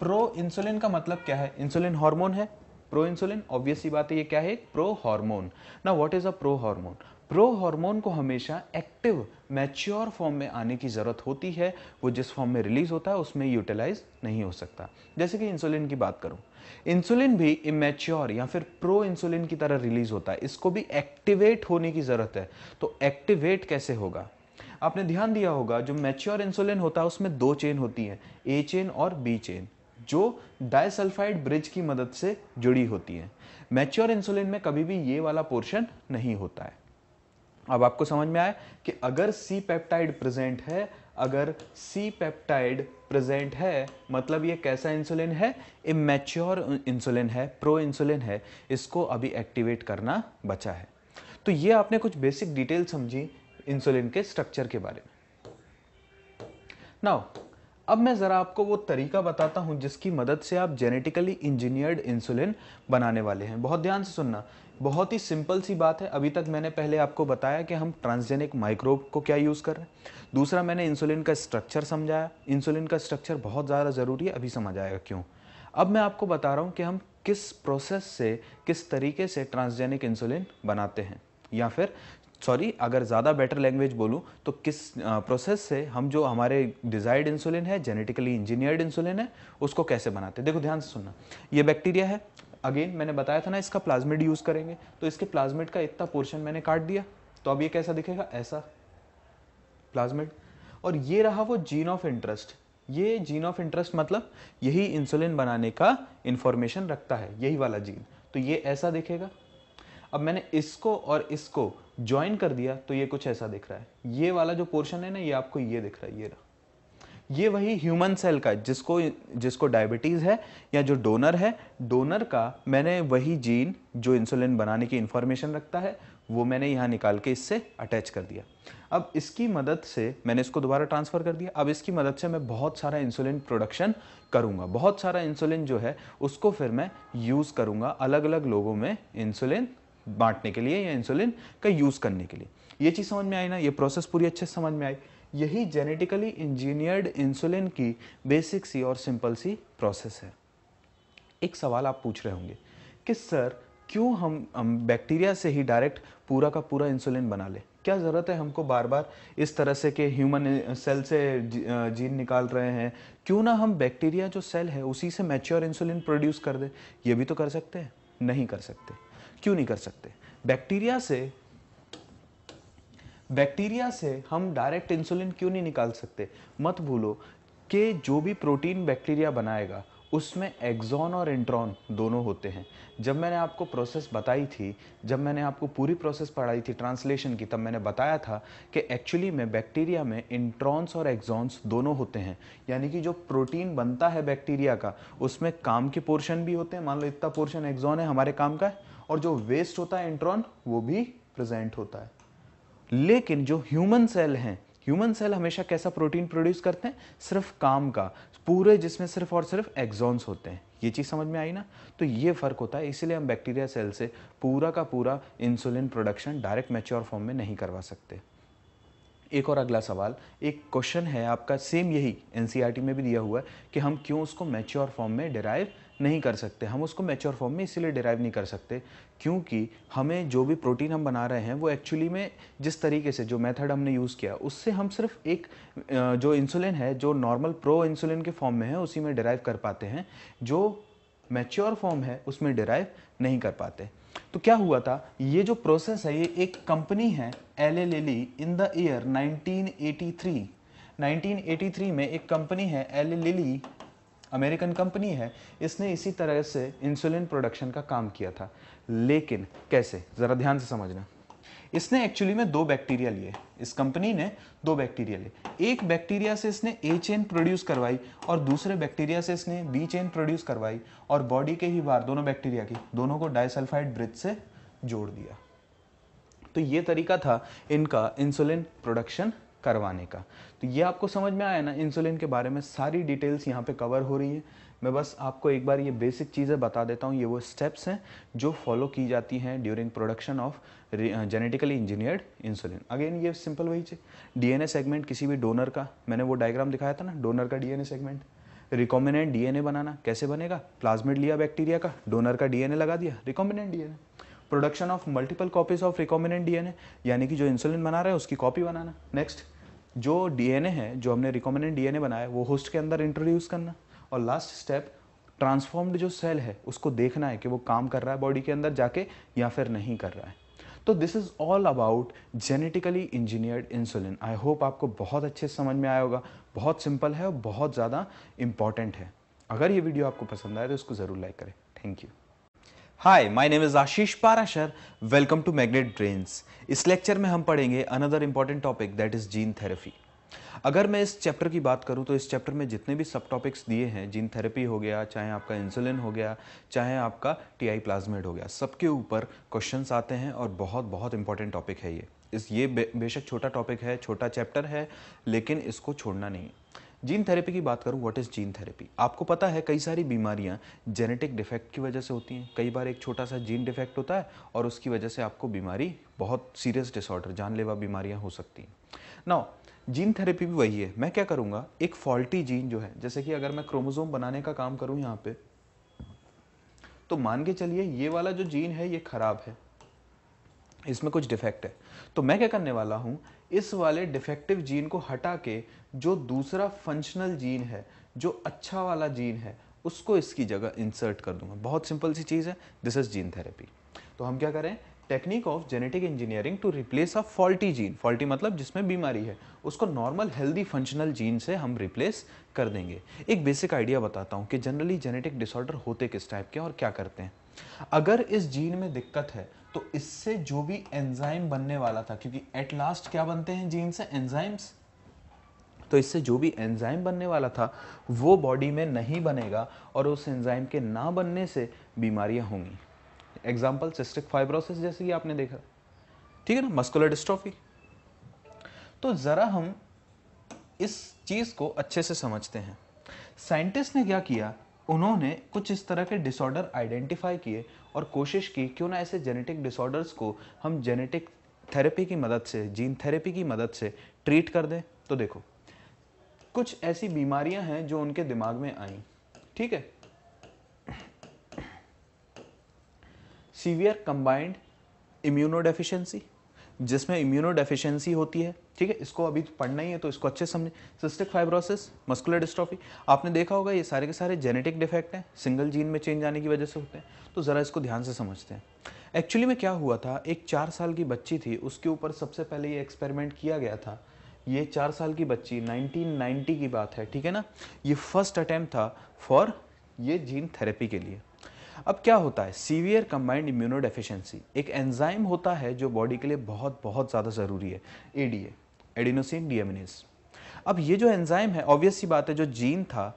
प्रो इंसुलिन का मतलब क्या है इंसुलिन हार्मोन है प्रो इंसुलिन ऑब्वियसली बात है ये क्या है प्रो हार्मोन ना what is a prohormone prohormone को हमेशा एक्टिव मैच्योर फॉर्म में आने की ज़रूरत होती है वो जिस फॉर्म में रिलीज होता है उसमें यूटिलाइज नहीं हो सकता जैसे कि इंसुलिन की बात करूं इंसुलिन भी इमेच्योर या फिर प्रो इंसुलिन की तरह रिलीज होता है इसको भी एक्टिवेट होने की ज़रूरत है तो एक्टिवेट कैसे होगा आपने ध्यान दिया होगा जो मैच्योर इंसुलिन होता है उसमें दो चेन होती है ए चेन और बी चेन जो डाइसल्फाइड ब्रिज की मदद से जुड़ी होती है मैच्योर इंसुलिन में कभी भी ये वाला पोर्शन नहीं होता है अब आपको समझ में आया कि अगर सी पेप्टाइड प्रेजेंट है अगर सी पेप्टाइड प्रेजेंट है मतलब ये कैसा इंसुलिन है इमेच्योर इंसुलिन है प्रो इंसुलिन है इसको अभी एक्टिवेट करना बचा है तो ये आपने कुछ बेसिक डिटेल समझी इंसुलिन के स्ट्रक्चर के बारे में नाउ अब मैं ज़रा आपको वो तरीका बताता हूं जिसकी मदद से आप जेनेटिकली इंजीनियर्ड इंसुलिन बनाने वाले हैं बहुत ध्यान से सुनना बहुत ही सिंपल सी बात है अभी तक मैंने पहले आपको बताया कि हम ट्रांसजेनिक माइक्रोब को क्या यूज़ कर रहे हैं दूसरा मैंने इंसुलिन का स्ट्रक्चर समझाया इंसुलिन का स्ट्रक्चर बहुत ज़्यादा ज़रूरी है अभी समझ आएगा क्यों अब मैं आपको बता रहा हूँ कि हम किस प्रोसेस से किस तरीके से ट्रांसजेनिक इंसुलिन बनाते हैं या फिर सॉरी अगर ज़्यादा बेटर लैंग्वेज बोलूँ तो किस प्रोसेस से हम जो हमारे डिज़ायर्ड इंसुलिन है जेनेटिकली इंजीनियर्ड इंसुलिन है उसको कैसे बनाते हैं देखो ध्यान से सुनना ये बैक्टीरिया है अगेन मैंने बताया था ना इसका प्लाज्मिड यूज़ करेंगे तो इसके प्लाज्मिड का इतना पोर्शन मैंने काट दिया तो अब ये कैसा दिखेगा ऐसा प्लाज्मिड और ये रहा वो जीन ऑफ इंटरेस्ट ये जीन ऑफ इंटरेस्ट मतलब यही इंसुलिन बनाने का इंफॉर्मेशन रखता है यही वाला जीन तो ये ऐसा दिखेगा अब मैंने इसको और इसको ज्वाइन कर दिया तो ये कुछ ऐसा दिख रहा है ये वाला जो पोर्शन है ना ये आपको ये दिख रहा है ये रहा ये वही ह्यूमन सेल का जिसको जिसको डायबिटीज़ है या जो डोनर है डोनर का मैंने वही जीन जो इंसुलिन बनाने की इन्फॉर्मेशन रखता है वो मैंने यहाँ निकाल के इससे अटैच कर दिया अब इसकी मदद से मैंने इसको दोबारा ट्रांसफ़र कर दिया अब इसकी मदद से मैं बहुत सारा इंसुलिन प्रोडक्शन करूँगा बहुत सारा इंसुलिन जो है उसको फिर मैं यूज़ करूँगा अलग अलग लोगों में इंसुलिन बांटने के लिए या इंसुलिन का यूज़ करने के लिए ये चीज़ समझ में आई ना ये प्रोसेस पूरी अच्छे से समझ में आई यही जेनेटिकली इंजीनियर्ड इंसुलिन की बेसिक सी और सिंपल सी प्रोसेस है एक सवाल आप पूछ रहे होंगे कि सर क्यों हम, हम बैक्टीरिया से ही डायरेक्ट पूरा का पूरा इंसुलिन बना लें क्या ज़रूरत है हमको बार बार इस तरह से कि ह्यूमन सेल से जीन निकाल रहे हैं क्यों ना हम बैक्टीरिया जो सेल है उसी से मैच्योर इंसुलिन प्रोड्यूस कर दे ये भी तो कर सकते हैं नहीं कर सकते क्यों नहीं कर सकते बैक्टीरिया से बैक्टीरिया से हम डायरेक्ट इंसुलिन क्यों नहीं निकाल सकते मत भूलो कि जो भी प्रोटीन बैक्टीरिया बनाएगा उसमें एक्जॉन और इंट्रॉन दोनों होते हैं जब मैंने आपको प्रोसेस बताई थी जब मैंने आपको पूरी प्रोसेस पढ़ाई थी ट्रांसलेशन की तब मैंने बताया था कि एक्चुअली में बैक्टीरिया में इंट्रॉन्स और एक्जॉन्स दोनों होते हैं यानी कि जो प्रोटीन बनता है बैक्टीरिया का उसमें काम के पोर्शन भी होते हैं मान लो इतना पोर्शन एक्जॉन है हमारे काम का है और जो वेस्ट होता है इंट्रॉन वो भी प्रेजेंट होता है लेकिन जो ह्यूमन सेल हैं ह्यूमन सेल हमेशा कैसा प्रोटीन प्रोड्यूस करते हैं सिर्फ काम का पूरे जिसमें सिर्फ और सिर्फ एग्जॉन्स होते हैं ये चीज़ समझ में आई ना तो ये फ़र्क होता है इसीलिए हम बैक्टीरिया सेल से पूरा का पूरा insulin production direct mature form में नहीं करवा सकते एक और अगला सवाल एक क्वेश्चन है आपका सेम यही एन e में भी दिया हुआ है कि हम क्यों उसको मेच्योर फॉर्म में डिराइव नहीं कर सकते हम उसको मेच्योर फॉर्म में इसीलिए डिराइव नहीं कर सकते क्योंकि हमें जो भी प्रोटीन हम बना रहे हैं वो एक्चुअली में जिस तरीके से जो मेथड हमने यूज़ किया उससे हम सिर्फ एक जो इंसुलिन है जो नॉर्मल प्रो इंसुलिन के फॉर्म में है उसी में डिराइव कर पाते हैं जो मैच्योर फॉर्म है उसमें डिराइव नहीं कर पाते तो क्या हुआ था ये जो प्रोसेस है ये एक कंपनी है एल ए लेली इन द ईयर 1983 1983 में एक कंपनी है एल ए लेली अमेरिकन कंपनी है इसने इसी तरह से इंसुलिन प्रोडक्शन का काम किया था लेकिन कैसे ज़रा ध्यान से समझना इसने एक्चुअली में दो बैक्टीरिया लिए इस कंपनी ने दो बैक्टीरिया लिए एक बैक्टीरिया से इसने ए चेन प्रोड्यूस करवाई और दूसरे बैक्टीरिया से इसने बी चेन प्रोड्यूस करवाई और बॉडी के ही बार दोनों बैक्टीरिया की दोनों को डाइसल्फाइड ब्रिज से जोड़ दिया तो ये तरीका था इनका इंसुलिन प्रोडक्शन करवाने का तो ये आपको समझ में आया ना इंसुलिन के बारे में सारी डिटेल्स यहाँ पे कवर हो रही है मैं बस आपको एक बार ये बेसिक चीज़ें बता देता हूँ ये वो स्टेप्स हैं जो फॉलो की जाती हैं during production of genetically engineered insulin again ये सिंपल वही चीज़ डीएनए सेगमेंट किसी भी डोनर का मैंने वो डायग्राम दिखाया था ना डोनर का डीएनए सेगमेंट रिकॉम्बिनेंट डीएनए बनाना कैसे बनेगा प्लाज्मिड लिया बैक्टीरिया का डोनर का डीएनए लगा दिया recombinant DNA production of multiple copies of recombinant DNA यानी कि जो इंसुलिन बना रहा है उसकी कॉपी बनाना नेक्स्ट जो डीएनए है जो हमने रिकॉमिनेंट डीएनए बनाया है वो होस्ट के अंदर इंट्रोड्यूस करना और लास्ट स्टेप ट्रांसफॉर्म्ड जो सेल है उसको देखना है कि वो काम कर रहा है बॉडी के अंदर जाके या फिर नहीं कर रहा है तो this is all about genetically engineered insulin I hope आपको बहुत अच्छे समझ में आया होगा बहुत सिंपल है और बहुत ज़्यादा इंपॉर्टेंट है अगर ये वीडियो आपको पसंद आए तो इसको ज़रूर लाइक करें thank you hi my name is Ashish Parashar welcome to magnet brains इस लेक्चर में हम पढ़ेंगे another important topic that is gene therapy अगर मैं इस चैप्टर की बात करूं तो इस चैप्टर में जितने भी सब टॉपिक्स दिए हैं जीन थेरेपी हो गया चाहे आपका इंसुलिन हो गया चाहे आपका टीआई प्लाज्मेड हो गया सबके ऊपर क्वेश्चन आते हैं और बहुत बहुत इंपॉर्टेंट टॉपिक है ये इस ये बे, बेशक छोटा टॉपिक है छोटा चैप्टर है लेकिन इसको छोड़ना नहीं है जीन थेरेपी की बात करूं व्हाट इज़ जीन थेरेपी आपको पता है कई सारी बीमारियां जेनेटिक डिफेक्ट की वजह से होती हैं कई बार एक छोटा सा जीन डिफेक्ट होता है और उसकी वजह से आपको बीमारी बहुत सीरियस डिसऑर्डर जानलेवा बीमारियां हो सकती हैं नाउ जीन थेरेपी भी वही है मैं क्या करूँगा एक फॉल्टी जीन जो है जैसे कि अगर मैं क्रोमोजोम बनाने का काम करूँ यहाँ पे तो मान के चलिए ये वाला जो जीन है ये खराब है इसमें कुछ डिफेक्ट है तो मैं क्या करने वाला हूं इस वाले डिफेक्टिव जीन को हटा के जो दूसरा फंक्शनल जीन है जो अच्छा वाला जीन है उसको इसकी जगह इंसर्ट कर दूंगा बहुत सिंपल सी चीज़ है दिस इज़ जीन थेरेपी तो हम क्या करें technique of genetic engineering to replace a faulty gene faulty मतलब जिसमें बीमारी है उसको नॉर्मल हेल्दी फंक्शनल जीन से हम रिप्लेस कर देंगे एक बेसिक आइडिया बताता हूँ कि जनरली जेनेटिक डिसऑर्डर होते किस टाइप के और क्या करते हैं अगर इस जीन में दिक्कत है तो इससे जो भी एंजाइम बनने वाला था क्योंकि एट लास्ट क्या बनते हैं जीन से एंजाइम्स तो इससे जो भी एंजाइम बनने वाला था वो बॉडी में नहीं बनेगा और उस एंजाइम के ना बनने से बीमारियां होंगी एग्जाम्पल सिस्टिक फाइब्रोसिस जैसे कि आपने देखा ठीक है ना मस्कुलर डिस्ट्रॉफी तो ज़रा हम इस चीज़ को अच्छे से समझते हैं साइंटिस्ट ने क्या किया उन्होंने कुछ इस तरह के डिसऑर्डर आइडेंटिफाई किए और कोशिश की क्यों ना ऐसे जेनेटिक डिसऑर्डर्स को हम जेनेटिक थेरेपी की मदद से जीन थेरेपी की मदद से ट्रीट कर दें तो देखो कुछ ऐसी बीमारियां हैं जो उनके दिमाग में आई ठीक है सीवियर कंबाइंड इम्यूनोडेफिशिएंसी जिसमें इम्यूनोडेफिशिएंसी होती है ठीक है इसको अभी तो पढ़ना ही है तो इसको अच्छे समझें सिस्टिक फाइब्रोसिस मस्कुलर डिस्ट्रॉफी आपने देखा होगा ये सारे के सारे जेनेटिक डिफेक्ट हैं सिंगल जीन में चेंज आने की वजह से होते हैं तो ज़रा इसको ध्यान से समझते हैं एक्चुअली में क्या हुआ था एक चार साल की बच्ची थी उसके ऊपर सबसे पहले ये एक्सपेरिमेंट किया गया था ये चार साल की बच्ची 1990 की बात है ठीक है ना ये फर्स्ट अटैम्प्ट था फॉर ये जीन थेरेपी के लिए अब क्या होता है सीवियर कंबाइंड इम्यूनो एक एंजाइम होता है जो बॉडी के लिए बहुत बहुत ज़्यादा ज़रूरी है एडीए एडिनोसिन डीएमिनेज अब ये जो एंजाइम है ऑब्वियस सी बात है जो जीन था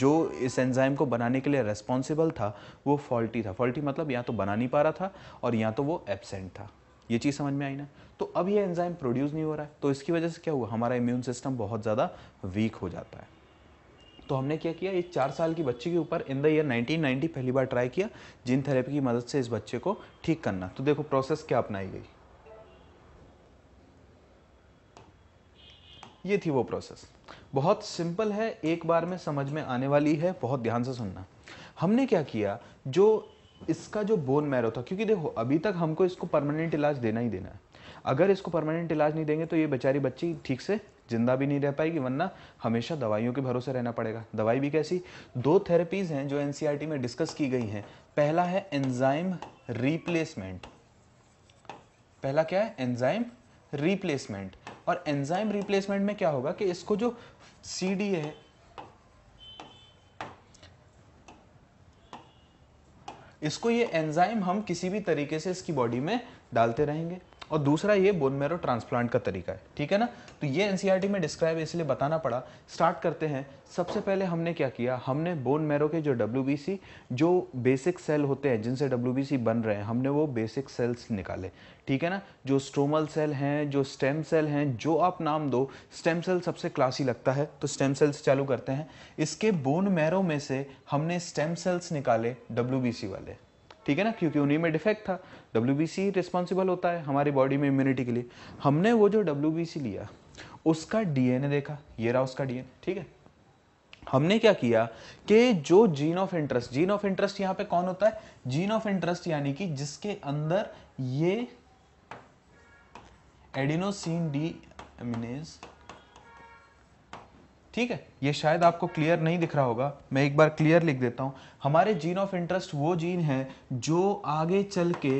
जो इस एंजाइम को बनाने के लिए रेस्पॉन्सिबल था वो फॉल्टी था फॉल्टी मतलब या तो बना नहीं पा रहा था और या तो वो एबसेंट था ये चीज़ समझ में आई ना तो अब ये एंजाइम प्रोड्यूस नहीं हो रहा है तो इसकी वजह से क्या हुआ हमारा इम्यून सिस्टम बहुत ज़्यादा वीक हो जाता है तो हमने क्या किया एक चार साल की बच्ची के ऊपर इन द ईयर 1990 पहली बार ट्राई किया जिन थेरेपी की मदद से इस बच्चे को ठीक करना तो देखो प्रोसेस क्या अपनाई गई ये थी वो प्रोसेस बहुत सिंपल है एक बार में समझ में आने वाली है बहुत ध्यान से सुनना हमने क्या किया जो इसका जो बोन मैरो था क्योंकि देखो अभी तक हमको इसको परमानेंट इलाज देना ही देना है अगर इसको परमानेंट इलाज नहीं देंगे तो ये बेचारी बच्ची ठीक से ज़िंदा भी नहीं रह पाएगी वरना हमेशा दवाइयों के भरोसे रहना पड़ेगा दवाई भी कैसी दो थेरेपीज़ हैं जो एनसीईआरटी e में डिस्कस की गई हैं पहला है एंजाइम रिप्लेसमेंट पहला क्या है एंजाइम रिप्लेसमेंट और एंजाइम रिप्लेसमेंट में क्या होगा कि इसको जो सी डी है इसको ये एंजाइम हम किसी भी तरीके से इसकी बॉडी में डालते रहेंगे और दूसरा ये बोन मैरो ट्रांसप्लांट का तरीका है ठीक है ना तो ये एन e में डिस्क्राइब इसलिए बताना पड़ा स्टार्ट करते हैं सबसे पहले हमने क्या किया हमने बोन मैरो के जो डब्ल्यू जो बेसिक सेल होते हैं जिनसे डब्ल्यू बन रहे हैं हमने वो बेसिक सेल्स निकाले ठीक है ना जो स्ट्रोमल सेल हैं जो स्टेम सेल हैं जो आप नाम दो स्टेम सेल सबसे क्लासी लगता है तो स्टेम सेल्स चालू करते हैं इसके बोन मैरो में से हमने स्टेम सेल्स निकाले डब्ल्यू वाले ठीक है ना क्योंकि उन्हीं में डिफेक्ट था डब्ल्यू बी रिस्पॉन्सिबल होता है हमारी बॉडी में इम्यूनिटी के लिए हमने वो जो डब्ल्यू बी लिया उसका डीएनए देखा ये रहा उसका डीएनए ठीक है हमने क्या किया कि जो gene of interest gene of interest यहां पे कौन होता है जीन ऑफ इंटरेस्ट यानी कि जिसके अंदर ये एडिनोसिन डी एमिनेज ठीक है ये शायद आपको क्लियर नहीं दिख रहा होगा मैं एक बार क्लियर लिख देता हूं हमारे जीन ऑफ इंटरेस्ट वो जीन है जो आगे चल के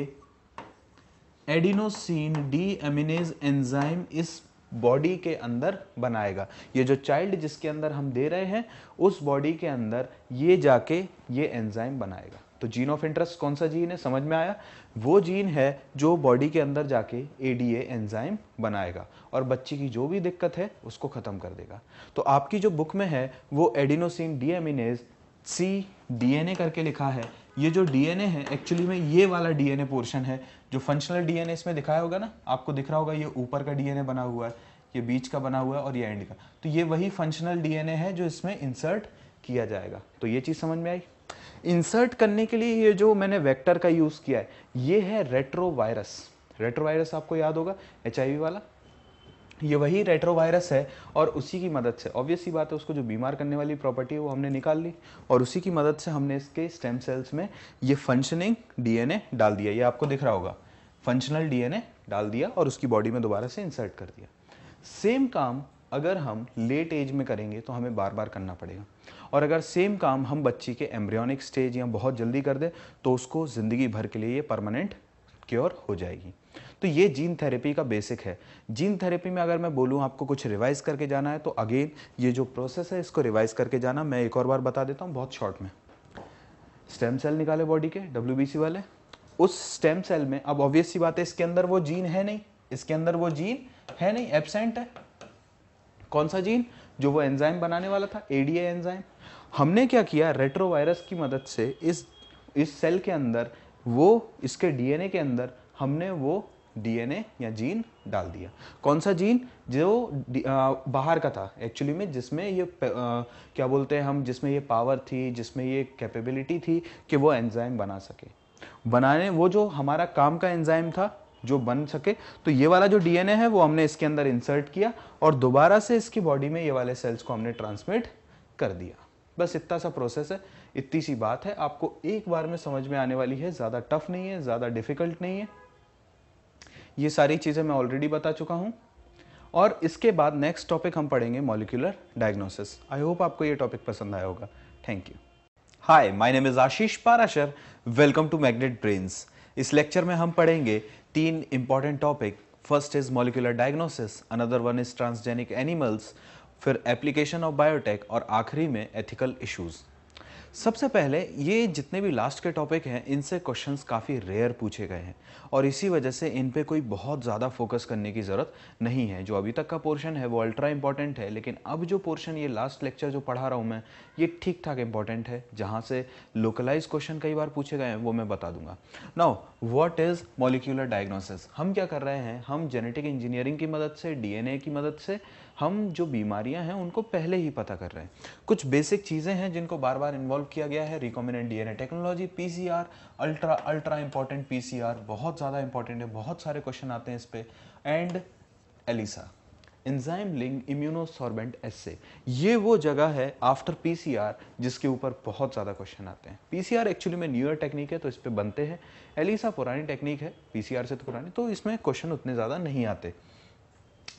एडिनोसिन डी एमिनेज एंजाइम इस बॉडी के अंदर बनाएगा ये जो चाइल्ड जिसके अंदर हम दे रहे हैं उस बॉडी के अंदर ये जाके ये एंजाइम बनाएगा तो जीन ऑफ इंटरेस्ट कौन सा जीन है समझ में आया वो जीन है जो बॉडी के अंदर जाके ए डी एंजाइम बनाएगा और बच्चे की जो भी दिक्कत है उसको ख़त्म कर देगा तो आपकी जो बुक में है वो एडिनोसिन डीएमिनेज सी डीएनए करके लिखा है ये जो डीएनए है एक्चुअली में ये वाला डीएनए पोर्शन है जो फंक्शनल डीएनए इसमें दिखाया होगा ना आपको दिख रहा होगा ये ऊपर का डीएनए बना हुआ है ये बीच का बना हुआ है और ये एंड का तो ये वही फंक्शनल डीएनए है जो इसमें इंसर्ट किया जाएगा तो ये चीज़ समझ में आई इंसर्ट करने के लिए ये जो मैंने वेक्टर का यूज़ किया है ये है रेट्रोवायरस रेट्रोवायरस आपको याद होगा एच वाला ये वही रेट्रोवायरस है और उसी की मदद से ऑब्वियस बात है उसको जो बीमार करने वाली प्रॉपर्टी है वो हमने निकाल ली और उसी की मदद से हमने इसके स्टेम सेल्स में ये फंक्शनिंग डीएनए डाल दिया ये आपको दिख रहा होगा फंक्शनल डीएनए डाल दिया और उसकी बॉडी में दोबारा से इंसर्ट कर दिया सेम काम अगर हम लेट एज में करेंगे तो हमें बार बार करना पड़ेगा और अगर सेम काम हम बच्ची के एम्ब्रियोनिक स्टेज या बहुत जल्दी कर दें तो उसको ज़िंदगी भर के लिए ये परमानेंट क्योर हो जाएगी तो ये जीन थेरेपी का बेसिक है जीन थेरेपी में अगर मैं बोलूँ आपको कुछ रिवाइज करके जाना है तो अगेन ये जो प्रोसेस है इसको रिवाइज करके जाना मैं एक और बार बता देता हूँ बहुत शॉर्ट में स्टेम सेल निकाले बॉडी के डब्ल्यू वाले उस स्टेम सेल में अब ऑब्वियस सी बात है इसके अंदर वो जीन है नहीं इसके अंदर वो जीन है नहीं एबसेंट है कौन सा जीन जो वो एंजाइम बनाने वाला था एडीए एंजाइम हमने क्या किया रेट्रोवायरस की मदद से इस इस सेल के अंदर वो इसके डीएनए के अंदर हमने वो डीएनए या जीन डाल दिया कौन सा जीन जो आ, बाहर का था एक्चुअली में जिसमें ये आ, क्या बोलते हैं हम जिसमें ये पावर थी जिसमें ये कैपेबिलिटी थी कि वो एंजाइम बना सके बनाने वो जो हमारा काम का एंजाइम था जो बन सके तो ये वाला जो डीएनए है वो हमने इसके अंदर इंसर्ट किया और दोबारा से इसकी बॉडी में ये वाले सेल्स को हमने ट्रांसमिट कर दिया बस इतना सा प्रोसेस है इतनी सी बात है आपको एक बार में समझ में आने वाली है ज़्यादा टफ नहीं है ज़्यादा डिफ़िकल्ट नहीं है ये सारी चीज़ें मैं ऑलरेडी बता चुका हूं और इसके बाद नेक्स्ट टॉपिक हम पढ़ेंगे मॉलिक्यूलर डायग्नोसिस आई होप आपको ये टॉपिक पसंद आया होगा thank you hi my name is Ashish Parashar welcome to magnet brains इस लेक्चर में हम पढ़ेंगे तीन important topic first is molecular diagnosis another one is transgenic animals फिर एप्लीकेशन ऑफ बायोटेक और आखिरी में एथिकल इश्यूज़ सबसे पहले ये जितने भी लास्ट के टॉपिक हैं इनसे क्वेश्चंस काफ़ी रेयर पूछे गए हैं और इसी वजह से इन पे कोई बहुत ज़्यादा फोकस करने की ज़रूरत नहीं है जो अभी तक का पोर्शन है वो अल्ट्रा इंपॉर्टेंट है लेकिन अब जो पोर्शन ये लास्ट लेक्चर जो पढ़ा रहा हूँ मैं ये ठीक ठाक इंपॉर्टेंट है जहाँ से लोकलाइज क्वेश्चन कई बार पूछे गए हैं वो मैं बता दूंगा now what is molecular diagnosis हम क्या कर रहे हैं हम जेनेटिक इंजीनियरिंग की मदद से डी की मदद से हम जो बीमारियां हैं उनको पहले ही पता कर रहे हैं कुछ बेसिक चीज़ें हैं जिनको बार बार इन्वॉल्व किया गया है recombinant DNA technology PCR ultra ultra important PCR बहुत ज़्यादा इंपॉर्टेंट है बहुत सारे क्वेश्चन आते हैं इस पर and ELISA enzyme linked immunosorbent assay ये वो जगह है आफ्टर पीसीआर जिसके ऊपर बहुत ज़्यादा क्वेश्चन आते हैं पीसीआर एक्चुअली में न्यूअर टेक्निक है तो इस पर बनते हैं एलिसा पुरानी टेक्निक है पीसीआर से तो पुरानी तो इसमें क्वेश्चन उतने ज़्यादा नहीं आते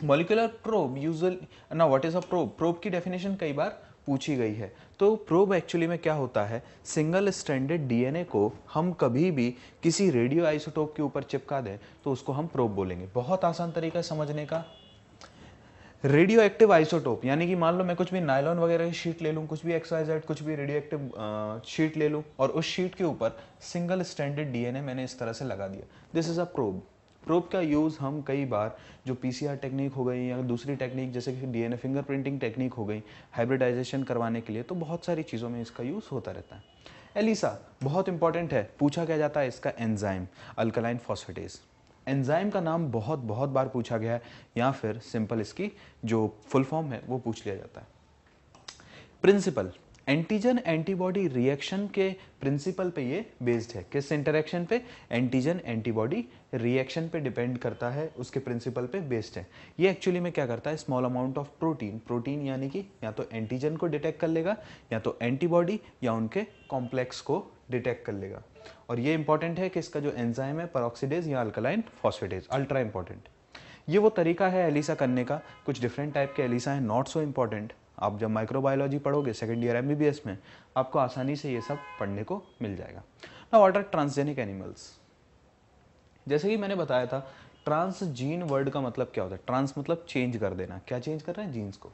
मोलिकुलर प्रोब यूजल ना what is a probe probe की डेफिनेशन कई बार पूछी गई है तो प्रोब एक्चुअली में क्या होता है सिंगल स्टैंडर्ड डीएनए को हम कभी भी किसी रेडियो आइसोटोप के ऊपर चिपका दें तो उसको हम प्रोब बोलेंगे बहुत आसान तरीका है समझने का रेडियो एक्टिव आइसोटोप यानी कि मान लो मैं कुछ भी नायलॉन वगैरह की शीट ले लूँ कुछ भी एक्सवाइजेड कुछ भी रेडियो एक्टिव शीट ले लूँ और उस शीट के ऊपर सिंगल स्टैंडर्ड डीएनए मैंने इस तरह से लगा दिया this is a probe probe का यूज़ हम कई बार जो पीसीआर टेक्निक हो गई या दूसरी टेक्निक जैसे कि ए फिंगर प्रिंटिंग टेक्निक हो गई हाइब्रिडाइजेशन करवाने के लिए तो बहुत सारी चीज़ों में इसका यूज़ होता रहता है एलिसा बहुत इंपॉर्टेंट है पूछा क्या जाता है इसका एंजाइम अल्कलाइन फॉस्फेटेज एंजाइम का नाम बहुत बहुत बार पूछा गया है या फिर सिंपल इसकी जो फुल फॉर्म है वो पूछ लिया जाता है प्रिंसिपल एंटीजन एंटीबॉडी रिएक्शन के प्रिंसिपल पे ये बेस्ड है किस इंटरेक्शन पे एंटीजन एंटीबॉडी रिएक्शन पे डिपेंड करता है उसके प्रिंसिपल पे बेस्ड है ये एक्चुअली में क्या करता है small amount of protein protein यानी कि या तो एंटीजन को डिटेक्ट कर लेगा या तो एंटीबॉडी या उनके कॉम्प्लेक्स को डिटेक्ट कर लेगा और ये इंपॉर्टेंट है कि इसका जो एंजाइम है परऑक्सीडेज या अल्कलाइन फॉस्फेटेज अल्ट्रा इंपॉर्टेंट ये वो तरीका है एलिसा करने का कुछ डिफरेंट टाइप के एलिसा हैं नॉट सो इम्पॉर्टेंट आप जब माइक्रोबायोलॉजी पढ़ोगे सेकेंड ईयर एम में आपको आसानी से ये सब पढ़ने को मिल जाएगा ना वाटर ट्रांसजेनिक एनिमल्स जैसे कि मैंने बताया था ट्रांस जीन वर्ड का मतलब क्या होता है ट्रांस मतलब चेंज कर देना क्या चेंज कर रहे हैं जीन्स को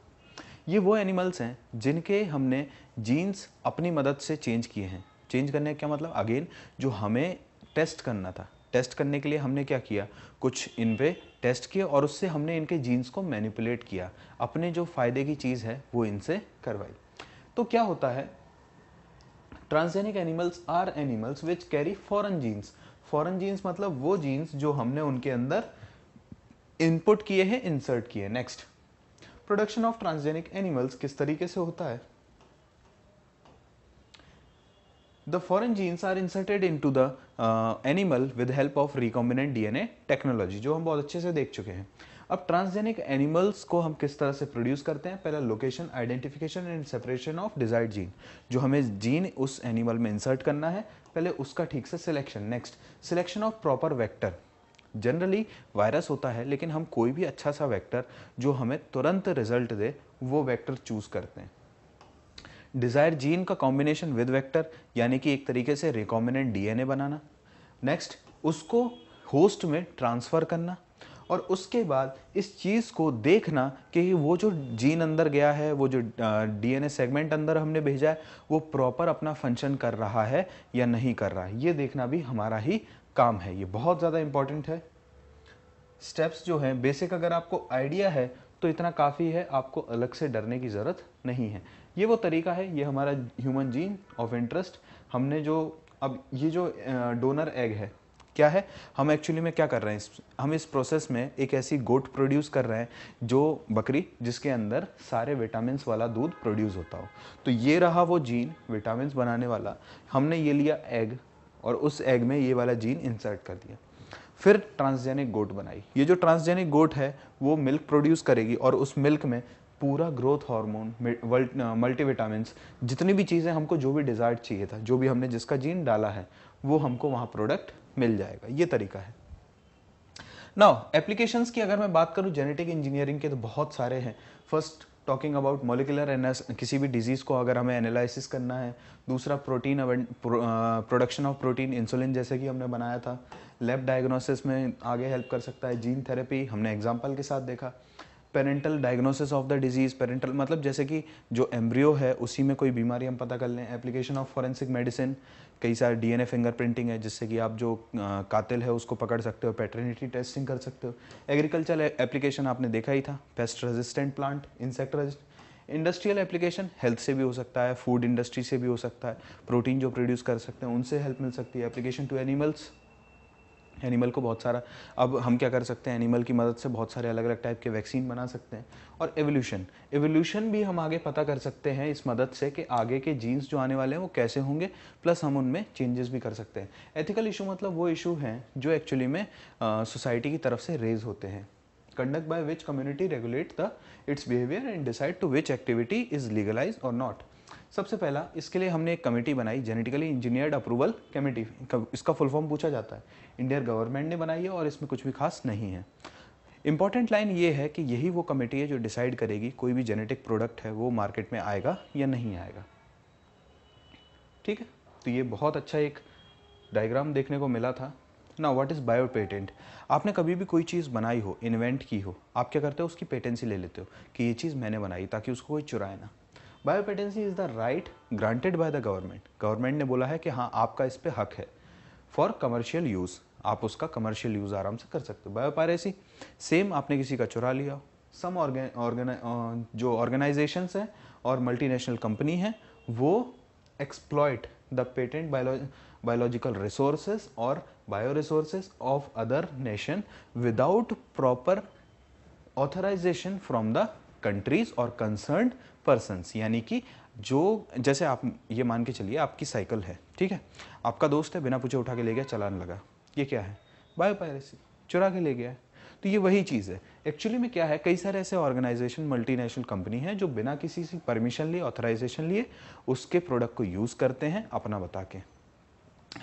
ये वो एनिमल्स हैं जिनके हमने जीन्स अपनी मदद से चेंज किए हैं चेंज करने का क्या मतलब अगेन जो हमें टेस्ट करना था टेस्ट करने के लिए हमने क्या किया कुछ इन पे टेस्ट किए और उससे हमने इनके जीन्स को मैनिपुलेट किया अपने जो फ़ायदे की चीज़ है वो इनसे करवाई तो क्या होता है transgenic animals are animals which carry foreign genes foreign genes मतलब वो जीन्स जो हमने उनके अंदर इनपुट किए हैं इंसर्ट किए next production of transgenic animals किस तरीके से होता है the foreign genes are inserted into the uh, animal with help of recombinant DNA technology जो हम बहुत अच्छे से देख चुके हैं अब ट्रांसजेनिक एनिमल्स को हम किस तरह से प्रोड्यूस करते हैं पहला location identification and separation of desired gene जो हमें जीन उस एनिमल में इंसर्ट करना है पहले उसका ठीक से selection next selection of proper vector generally virus होता है लेकिन हम कोई भी अच्छा सा वेक्टर जो हमें तुरंत रिजल्ट दे वो वेक्टर चूज करते हैं डिज़ायर जीन का कॉम्बिनेशन विद वेक्टर यानी कि एक तरीके से रिकॉम्बिनेंट डीएनए बनाना नेक्स्ट उसको होस्ट में ट्रांसफ़र करना और उसके बाद इस चीज़ को देखना कि वो जो जीन अंदर गया है वो जो डीएनए सेगमेंट अंदर हमने भेजा है वो प्रॉपर अपना फंक्शन कर रहा है या नहीं कर रहा है ये देखना भी हमारा ही काम है ये बहुत ज़्यादा इम्पॉर्टेंट है स्टेप्स जो हैं बेसिक अगर आपको आइडिया है तो इतना काफ़ी है आपको अलग से डरने की ज़रूरत नहीं है ये वो तरीका है ये हमारा ह्यूमन जीन ऑफ इंटरेस्ट हमने जो अब ये जो डोनर एग है क्या है हम एक्चुअली में क्या कर रहे हैं हम इस प्रोसेस में एक ऐसी गोट प्रोड्यूस कर रहे हैं जो बकरी जिसके अंदर सारे विटामिन वाला दूध प्रोड्यूस होता हो तो ये रहा वो जीन विटामिन बनाने वाला हमने ये लिया एग और उस एग में ये वाला जीन इंसर्ट कर दिया फिर ट्रांसजेनिक गोट बनाई ये जो ट्रांसजेनिक गोट है वो मिल्क प्रोड्यूस करेगी और उस मिल्क में पूरा ग्रोथ हार्मोन मल्टीविटामिन जितनी भी चीज़ें हमको जो भी डिज़ायर चाहिए था जो भी हमने जिसका जीन डाला है वो हमको वहाँ प्रोडक्ट मिल जाएगा ये तरीका है नाउ एप्लीकेशंस की अगर मैं बात करूँ जेनेटिक इंजीनियरिंग के तो बहुत सारे हैं फर्स्ट टॉकिंग अबाउट मोलिकुलर किसी भी डिजीज़ को अगर हमें एनालिसिस करना है दूसरा protein production of protein insulin जैसे कि हमने बनाया था लैब डायग्नोसिस में आगे हेल्प कर सकता है जीन थेरेपी हमने एग्जाम्पल के साथ देखा parental diagnosis of the disease parental मतलब जैसे कि जो एम्ब्रियो है उसी में कोई बीमारी हम पता कर लें एप्लीकेशन ऑफ फॉरेंसिक मेडिसिन कई सारे डीएनए फिंगरप्रिंटिंग है जिससे कि आप जो कातिल है उसको पकड़ सकते हो पैटर्निटी टेस्टिंग कर सकते हो एग्रीकल्चर एप्लीकेशन आपने देखा ही था pest resistant plant insect resist industrial application health से भी हो सकता है फूड इंडस्ट्री से भी हो सकता है प्रोटीन जो प्रोड्यूस कर सकते हैं उनसे हेल्प मिल सकती है एप्लीकेशन टू एनिमल्स एनिमल को बहुत सारा अब हम क्या कर सकते हैं एनिमल की मदद से बहुत सारे अलग अलग टाइप के वैक्सीन बना सकते हैं और एवोल्यूशन एवोल्यूशन भी हम आगे पता कर सकते हैं इस मदद से कि आगे के जीन्स जो आने वाले हैं वो कैसे होंगे प्लस हम उनमें चेंजेस भी कर सकते हैं एथिकल इशू मतलब वो इशू हैं जो एक्चुअली में सोसाइटी की तरफ से रेज होते हैं conduct by which community regulate the its behaviour and decide to which activity is legalise और नॉट सबसे पहला इसके लिए हमने एक कमेटी बनाई जेनेटिकली इंजीनियर्ड अप्रूवल कमेटी इसका फुल फॉर्म पूछा जाता है इंडियन गवर्नमेंट ने बनाई है और इसमें कुछ भी खास नहीं है इंपॉर्टेंट लाइन ये है कि यही वो कमेटी है जो डिसाइड करेगी कोई भी जेनेटिक प्रोडक्ट है वो मार्केट में आएगा या नहीं आएगा ठीक है तो ये बहुत अच्छा एक डायग्राम देखने को मिला था ना व्हाट इज़ बायो पेटेंट आपने कभी भी कोई चीज़ बनाई हो इन्वेंट की हो आप क्या करते हो उसकी पेटेंसी ले लेते हो कि ये चीज़ मैंने बनाई ताकि उसको कोई चुराए ना biopatency is the right granted by the government government ने बोला है कि हाँ आपका इस पर हक है फॉर कमर्शियल यूज़ आप उसका कमर्शियल यूज़ आराम से कर सकते हो बायोपायरेसी सेम आपने किसी का चुरा लिया सम uh, जो ऑर्गेनाइजेशन है और मल्टीनेशनल कंपनी है वो exploit the patent biological resources और bio resources of other nation without proper authorisation from the countries और कंसर्न पर्सनस यानी कि जो जैसे आप ये मान के चलिए आपकी साइकिल है ठीक है आपका दोस्त है बिना पूछे उठा के ले गया चलान लगा ये क्या है बायो पायरेसी चुरा के ले गया तो ये वही चीज़ है एक्चुअली में क्या है कई सारे ऐसे ऑर्गेनाइजेशन मल्टीनेशनल कंपनी हैं जो बिना किसी से परमिशन लिए ऑथराइजेशन लिए उसके प्रोडक्ट को यूज़ करते हैं अपना बता के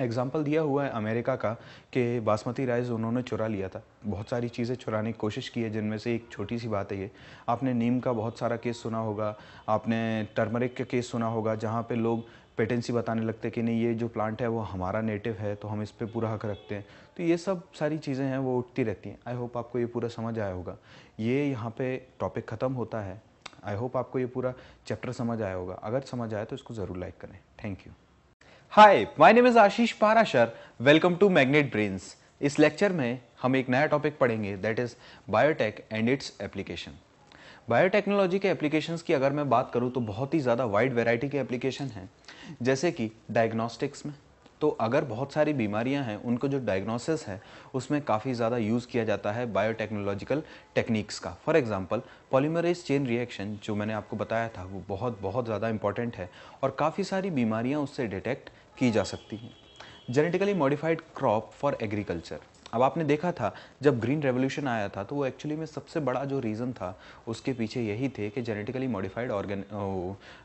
एग्ज़ाम्पल दिया हुआ है अमेरिका का कि बासमती राइस उन्होंने चुरा लिया था बहुत सारी चीज़ें चुराने की कोशिश की है जिनमें से एक छोटी सी बात है ये आपने नीम का बहुत सारा केस सुना होगा आपने टर्मरिक का केस सुना होगा जहाँ पे लोग पेटेंसी बताने लगते कि नहीं ये जो प्लांट है वो हमारा नेटिव है तो हम इस पर पूरा हक रखते हैं तो ये सब सारी चीज़ें हैं वो उठती रहती हैं आई होप आपको ये पूरा समझ आया होगा ये यहाँ पे टॉपिक ख़त्म होता है आई होप आपको ये पूरा चैप्टर समझ आया होगा अगर समझ आया तो इसको ज़रूर लाइक करें thank you hi my name is Ashish Parashar welcome to magnet brains इस लेक्चर में हम एक नया टॉपिक पढ़ेंगे that is biotech and its application biotechnology के एप्लीकेशंस की अगर मैं बात करूं तो बहुत ही ज़्यादा वाइड वैरायटी के एप्लीकेशन हैं जैसे कि डायग्नोस्टिक्स में तो अगर बहुत सारी बीमारियां हैं उनको जो डायग्नोसिस है उसमें काफ़ी ज़्यादा यूज़ किया जाता है बायोटेक्नोलॉजिकल टेक्निक्स का for example polymerase chain reaction जो मैंने आपको बताया था वो बहुत बहुत ज़्यादा इंपॉर्टेंट है और काफ़ी सारी बीमारियां उससे डिटेक्ट की जा सकती हैं genetically modified crop for agriculture अब आपने देखा था जब ग्रीन रेवोल्यूशन आया था तो वो एक्चुअली में सबसे बड़ा जो रीज़न था उसके पीछे यही थे कि जेनेटिकली मॉडिफाइड ऑर्गेन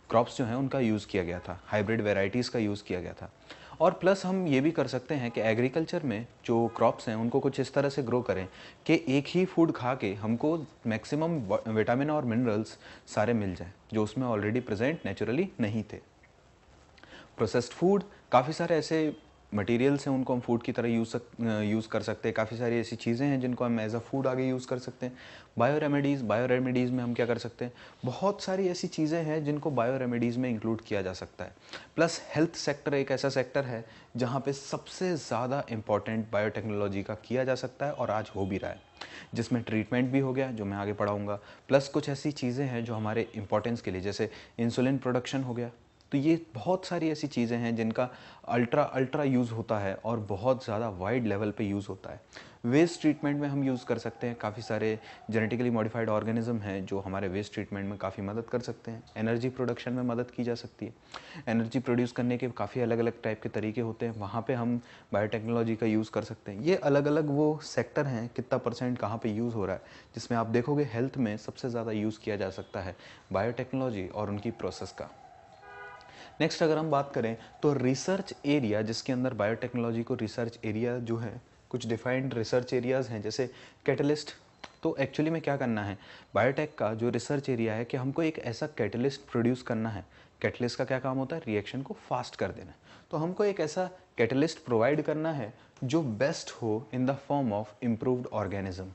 क्रॉप्स जो हैं उनका यूज़ किया गया था हाइब्रिड वेराइटीज़ का यूज़ किया गया था और प्लस हम ये भी कर सकते हैं कि एग्रीकल्चर में जो क्रॉप्स हैं उनको कुछ इस तरह से ग्रो करें कि एक ही फूड खा के हमको मैक्सिमम विटामिन और मिनरल्स सारे मिल जाएँ जो उसमें ऑलरेडी प्रेजेंट नेचुरली नहीं थे प्रोसेस्ड फूड काफ़ी सारे ऐसे मटेरियल्स हैं उनको हम फूड की तरह यूज़ सक यूज़ कर सकते हैं काफ़ी सारी ऐसी चीज़ें हैं जिनको हम एज अ फूड आगे यूज़ कर सकते हैं बायो रेमेडीज़ बायो रेमेडीज़ में हम क्या कर सकते हैं बहुत सारी ऐसी चीज़ें हैं जिनको बायो रेमेडीज़ में इंक्लूड किया जा सकता है प्लस हेल्थ सेक्टर एक ऐसा सेक्टर है जहाँ पर सबसे ज़्यादा इम्पॉर्टेंट बायोटेक्नोलॉजी का किया जा सकता है और आज हो भी रहा है जिसमें ट्रीटमेंट भी हो गया जो मैं आगे पढ़ाऊँगा प्लस कुछ ऐसी चीज़ें हैं जो हमारे इंपॉर्टेंस के लिए जैसे इंसुलिन प्रोडक्शन हो गया तो ये बहुत सारी ऐसी चीज़ें हैं जिनका अल्ट्रा अल्ट्रा यूज़ होता है और बहुत ज़्यादा वाइड लेवल पे यूज़ होता है वेस्ट ट्रीटमेंट में हम यूज़ कर सकते हैं काफ़ी सारे जेनेटिकली मॉडिफाइड ऑर्गेनिज्म हैं जो हमारे वेस्ट ट्रीटमेंट में काफ़ी मदद कर सकते हैं एनर्जी प्रोडक्शन में मदद की जा सकती है एनर्जी प्रोड्यूस करने के काफ़ी अलग अलग टाइप के तरीके होते हैं वहाँ पर हम बायोटेक्नोलॉजी का यूज़ कर सकते हैं ये अलग अलग वो सेक्टर हैं कितना परसेंट कहाँ पर यूज़ हो रहा है जिसमें आप देखोगे हेल्थ में सबसे ज़्यादा यूज़ किया जा सकता है बायोटेक्नोलॉजी और उनकी प्रोसेस का नेक्स्ट अगर हम बात करें तो रिसर्च एरिया जिसके अंदर बायोटेक्नोलॉजी को रिसर्च एरिया जो है कुछ डिफाइंड रिसर्च एरियाज़ हैं जैसे कैटलिस्ट तो एक्चुअली में क्या करना है बायोटेक का जो रिसर्च एरिया है कि हमको एक ऐसा कैटलिस्ट प्रोड्यूस करना है कैटलिस्ट का क्या काम होता है रिएक्शन को फास्ट कर देना तो हमको एक ऐसा कैटलिस्ट प्रोवाइड करना है जो बेस्ट हो in the form of improved organism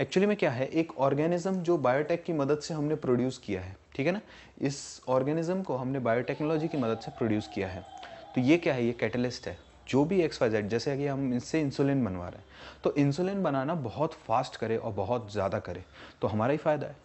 actually में क्या है एक ऑर्गेनिज्म जो बायोटेक की मदद से हमने प्रोड्यूस किया है ठीक है ना इस ऑर्गेनिज्म को हमने बायोटेक्नोलॉजी की मदद से प्रोड्यूस किया है तो ये क्या है ये कैटलिस्ट है जो भी एक्स वाई जेड जैसे कि हम इससे इंसुलिन बनवा रहे हैं तो इंसुलिन बनाना बहुत फास्ट करे और बहुत ज़्यादा करे तो हमारा ही फ़ायदा है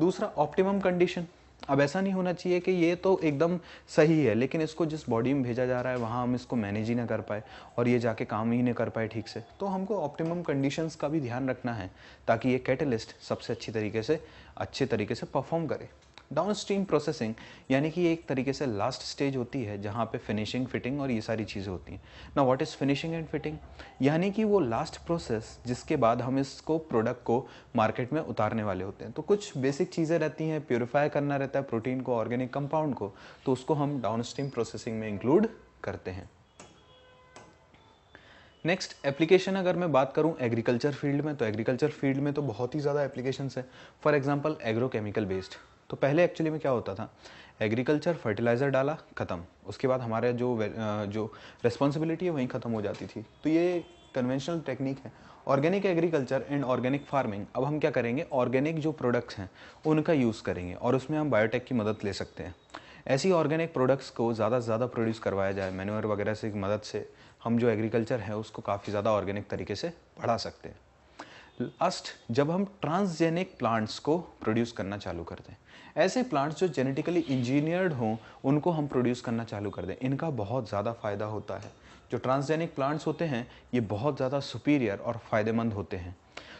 दूसरा ऑप्टिमम कंडीशन अब ऐसा नहीं होना चाहिए कि ये तो एकदम सही है लेकिन इसको जिस बॉडी में भेजा जा रहा है वहाँ हम इसको मैनेज ही ना कर पाए और ये जाके काम ही नहीं कर पाए ठीक से तो हमको ऑप्टिमम कंडीशंस का भी ध्यान रखना है ताकि ये कैटलिस्ट सबसे अच्छी तरीके से अच्छे तरीके से परफॉर्म करे डाउन स्ट्रीम प्रोसेसिंग यानी कि एक तरीके से लास्ट स्टेज होती है जहाँ पे फिनिशिंग फिटिंग और ये सारी चीज़ें होती हैं ना what is finishing and fitting यानी कि वो लास्ट प्रोसेस जिसके बाद हम इसको प्रोडक्ट को मार्केट में उतारने वाले होते हैं तो कुछ बेसिक चीज़ें रहती हैं प्योरीफाई करना रहता है प्रोटीन को ऑर्गेनिक कंपाउंड को तो उसको हम डाउन स्ट्रीम प्रोसेसिंग में इंक्लूड करते हैं नेक्स्ट एप्लीकेशन अगर मैं बात करूं एग्रीकल्चर फील्ड में तो एग्रीकल्चर फील्ड में तो बहुत ही ज़्यादा एप्लीकेशंस हैं फॉर एग्जांपल एग्रोकेमिकल बेस्ड तो पहले एक्चुअली में क्या होता था एग्रीकल्चर फर्टिलाइज़र डाला ख़त्म उसके बाद हमारे जो जो रिस्पॉन्सिबिलिटी है वहीं ख़त्म हो जाती थी तो ये कन्वेंशनल टेक्निक है organic agriculture and organic farming अब हम क्या करेंगे ऑर्गेनिक जो प्रोडक्ट्स हैं उनका यूज़ करेंगे और उसमें हम बायोटेक की मदद ले सकते हैं ऐसी ऑर्गेनिक प्रोडक्ट्स को ज़्यादा से ज़्यादा प्रोड्यूस करवाया जाए मैनुअर वगैरह से मदद से हम जो एग्रीकल्चर है उसको काफ़ी ज़्यादा ऑर्गेनिक तरीके से बढ़ा सकते हैं लास्ट जब हम ट्रांसजेनिक प्लांट्स को प्रोड्यूस करना चालू करते हैं ऐसे प्लांट्स जो जेनेटिकली इंजीनियर्ड हों उनको हम प्रोड्यूस करना चालू कर दें इनका बहुत ज़्यादा फ़ायदा होता है जो ट्रांसजेनिक प्लांट्स होते हैं ये बहुत ज़्यादा सुपीरियर और फ़ायदेमंद होते हैं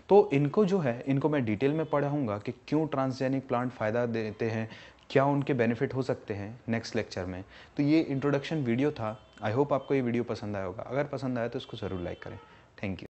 तो इनको जो है इनको मैं डिटेल में पढ़ाऊँगा कि क्यों ट्रांसजेनिक प्लांट फ़ायदा देते हैं क्या उनके बेनिफिट हो सकते हैं नेक्स्ट लेक्चर में तो ये इंट्रोडक्शन वीडियो था आई होप आपको ये वीडियो पसंद आया होगा अगर पसंद आया तो इसको ज़रूर लाइक करें थैंक यू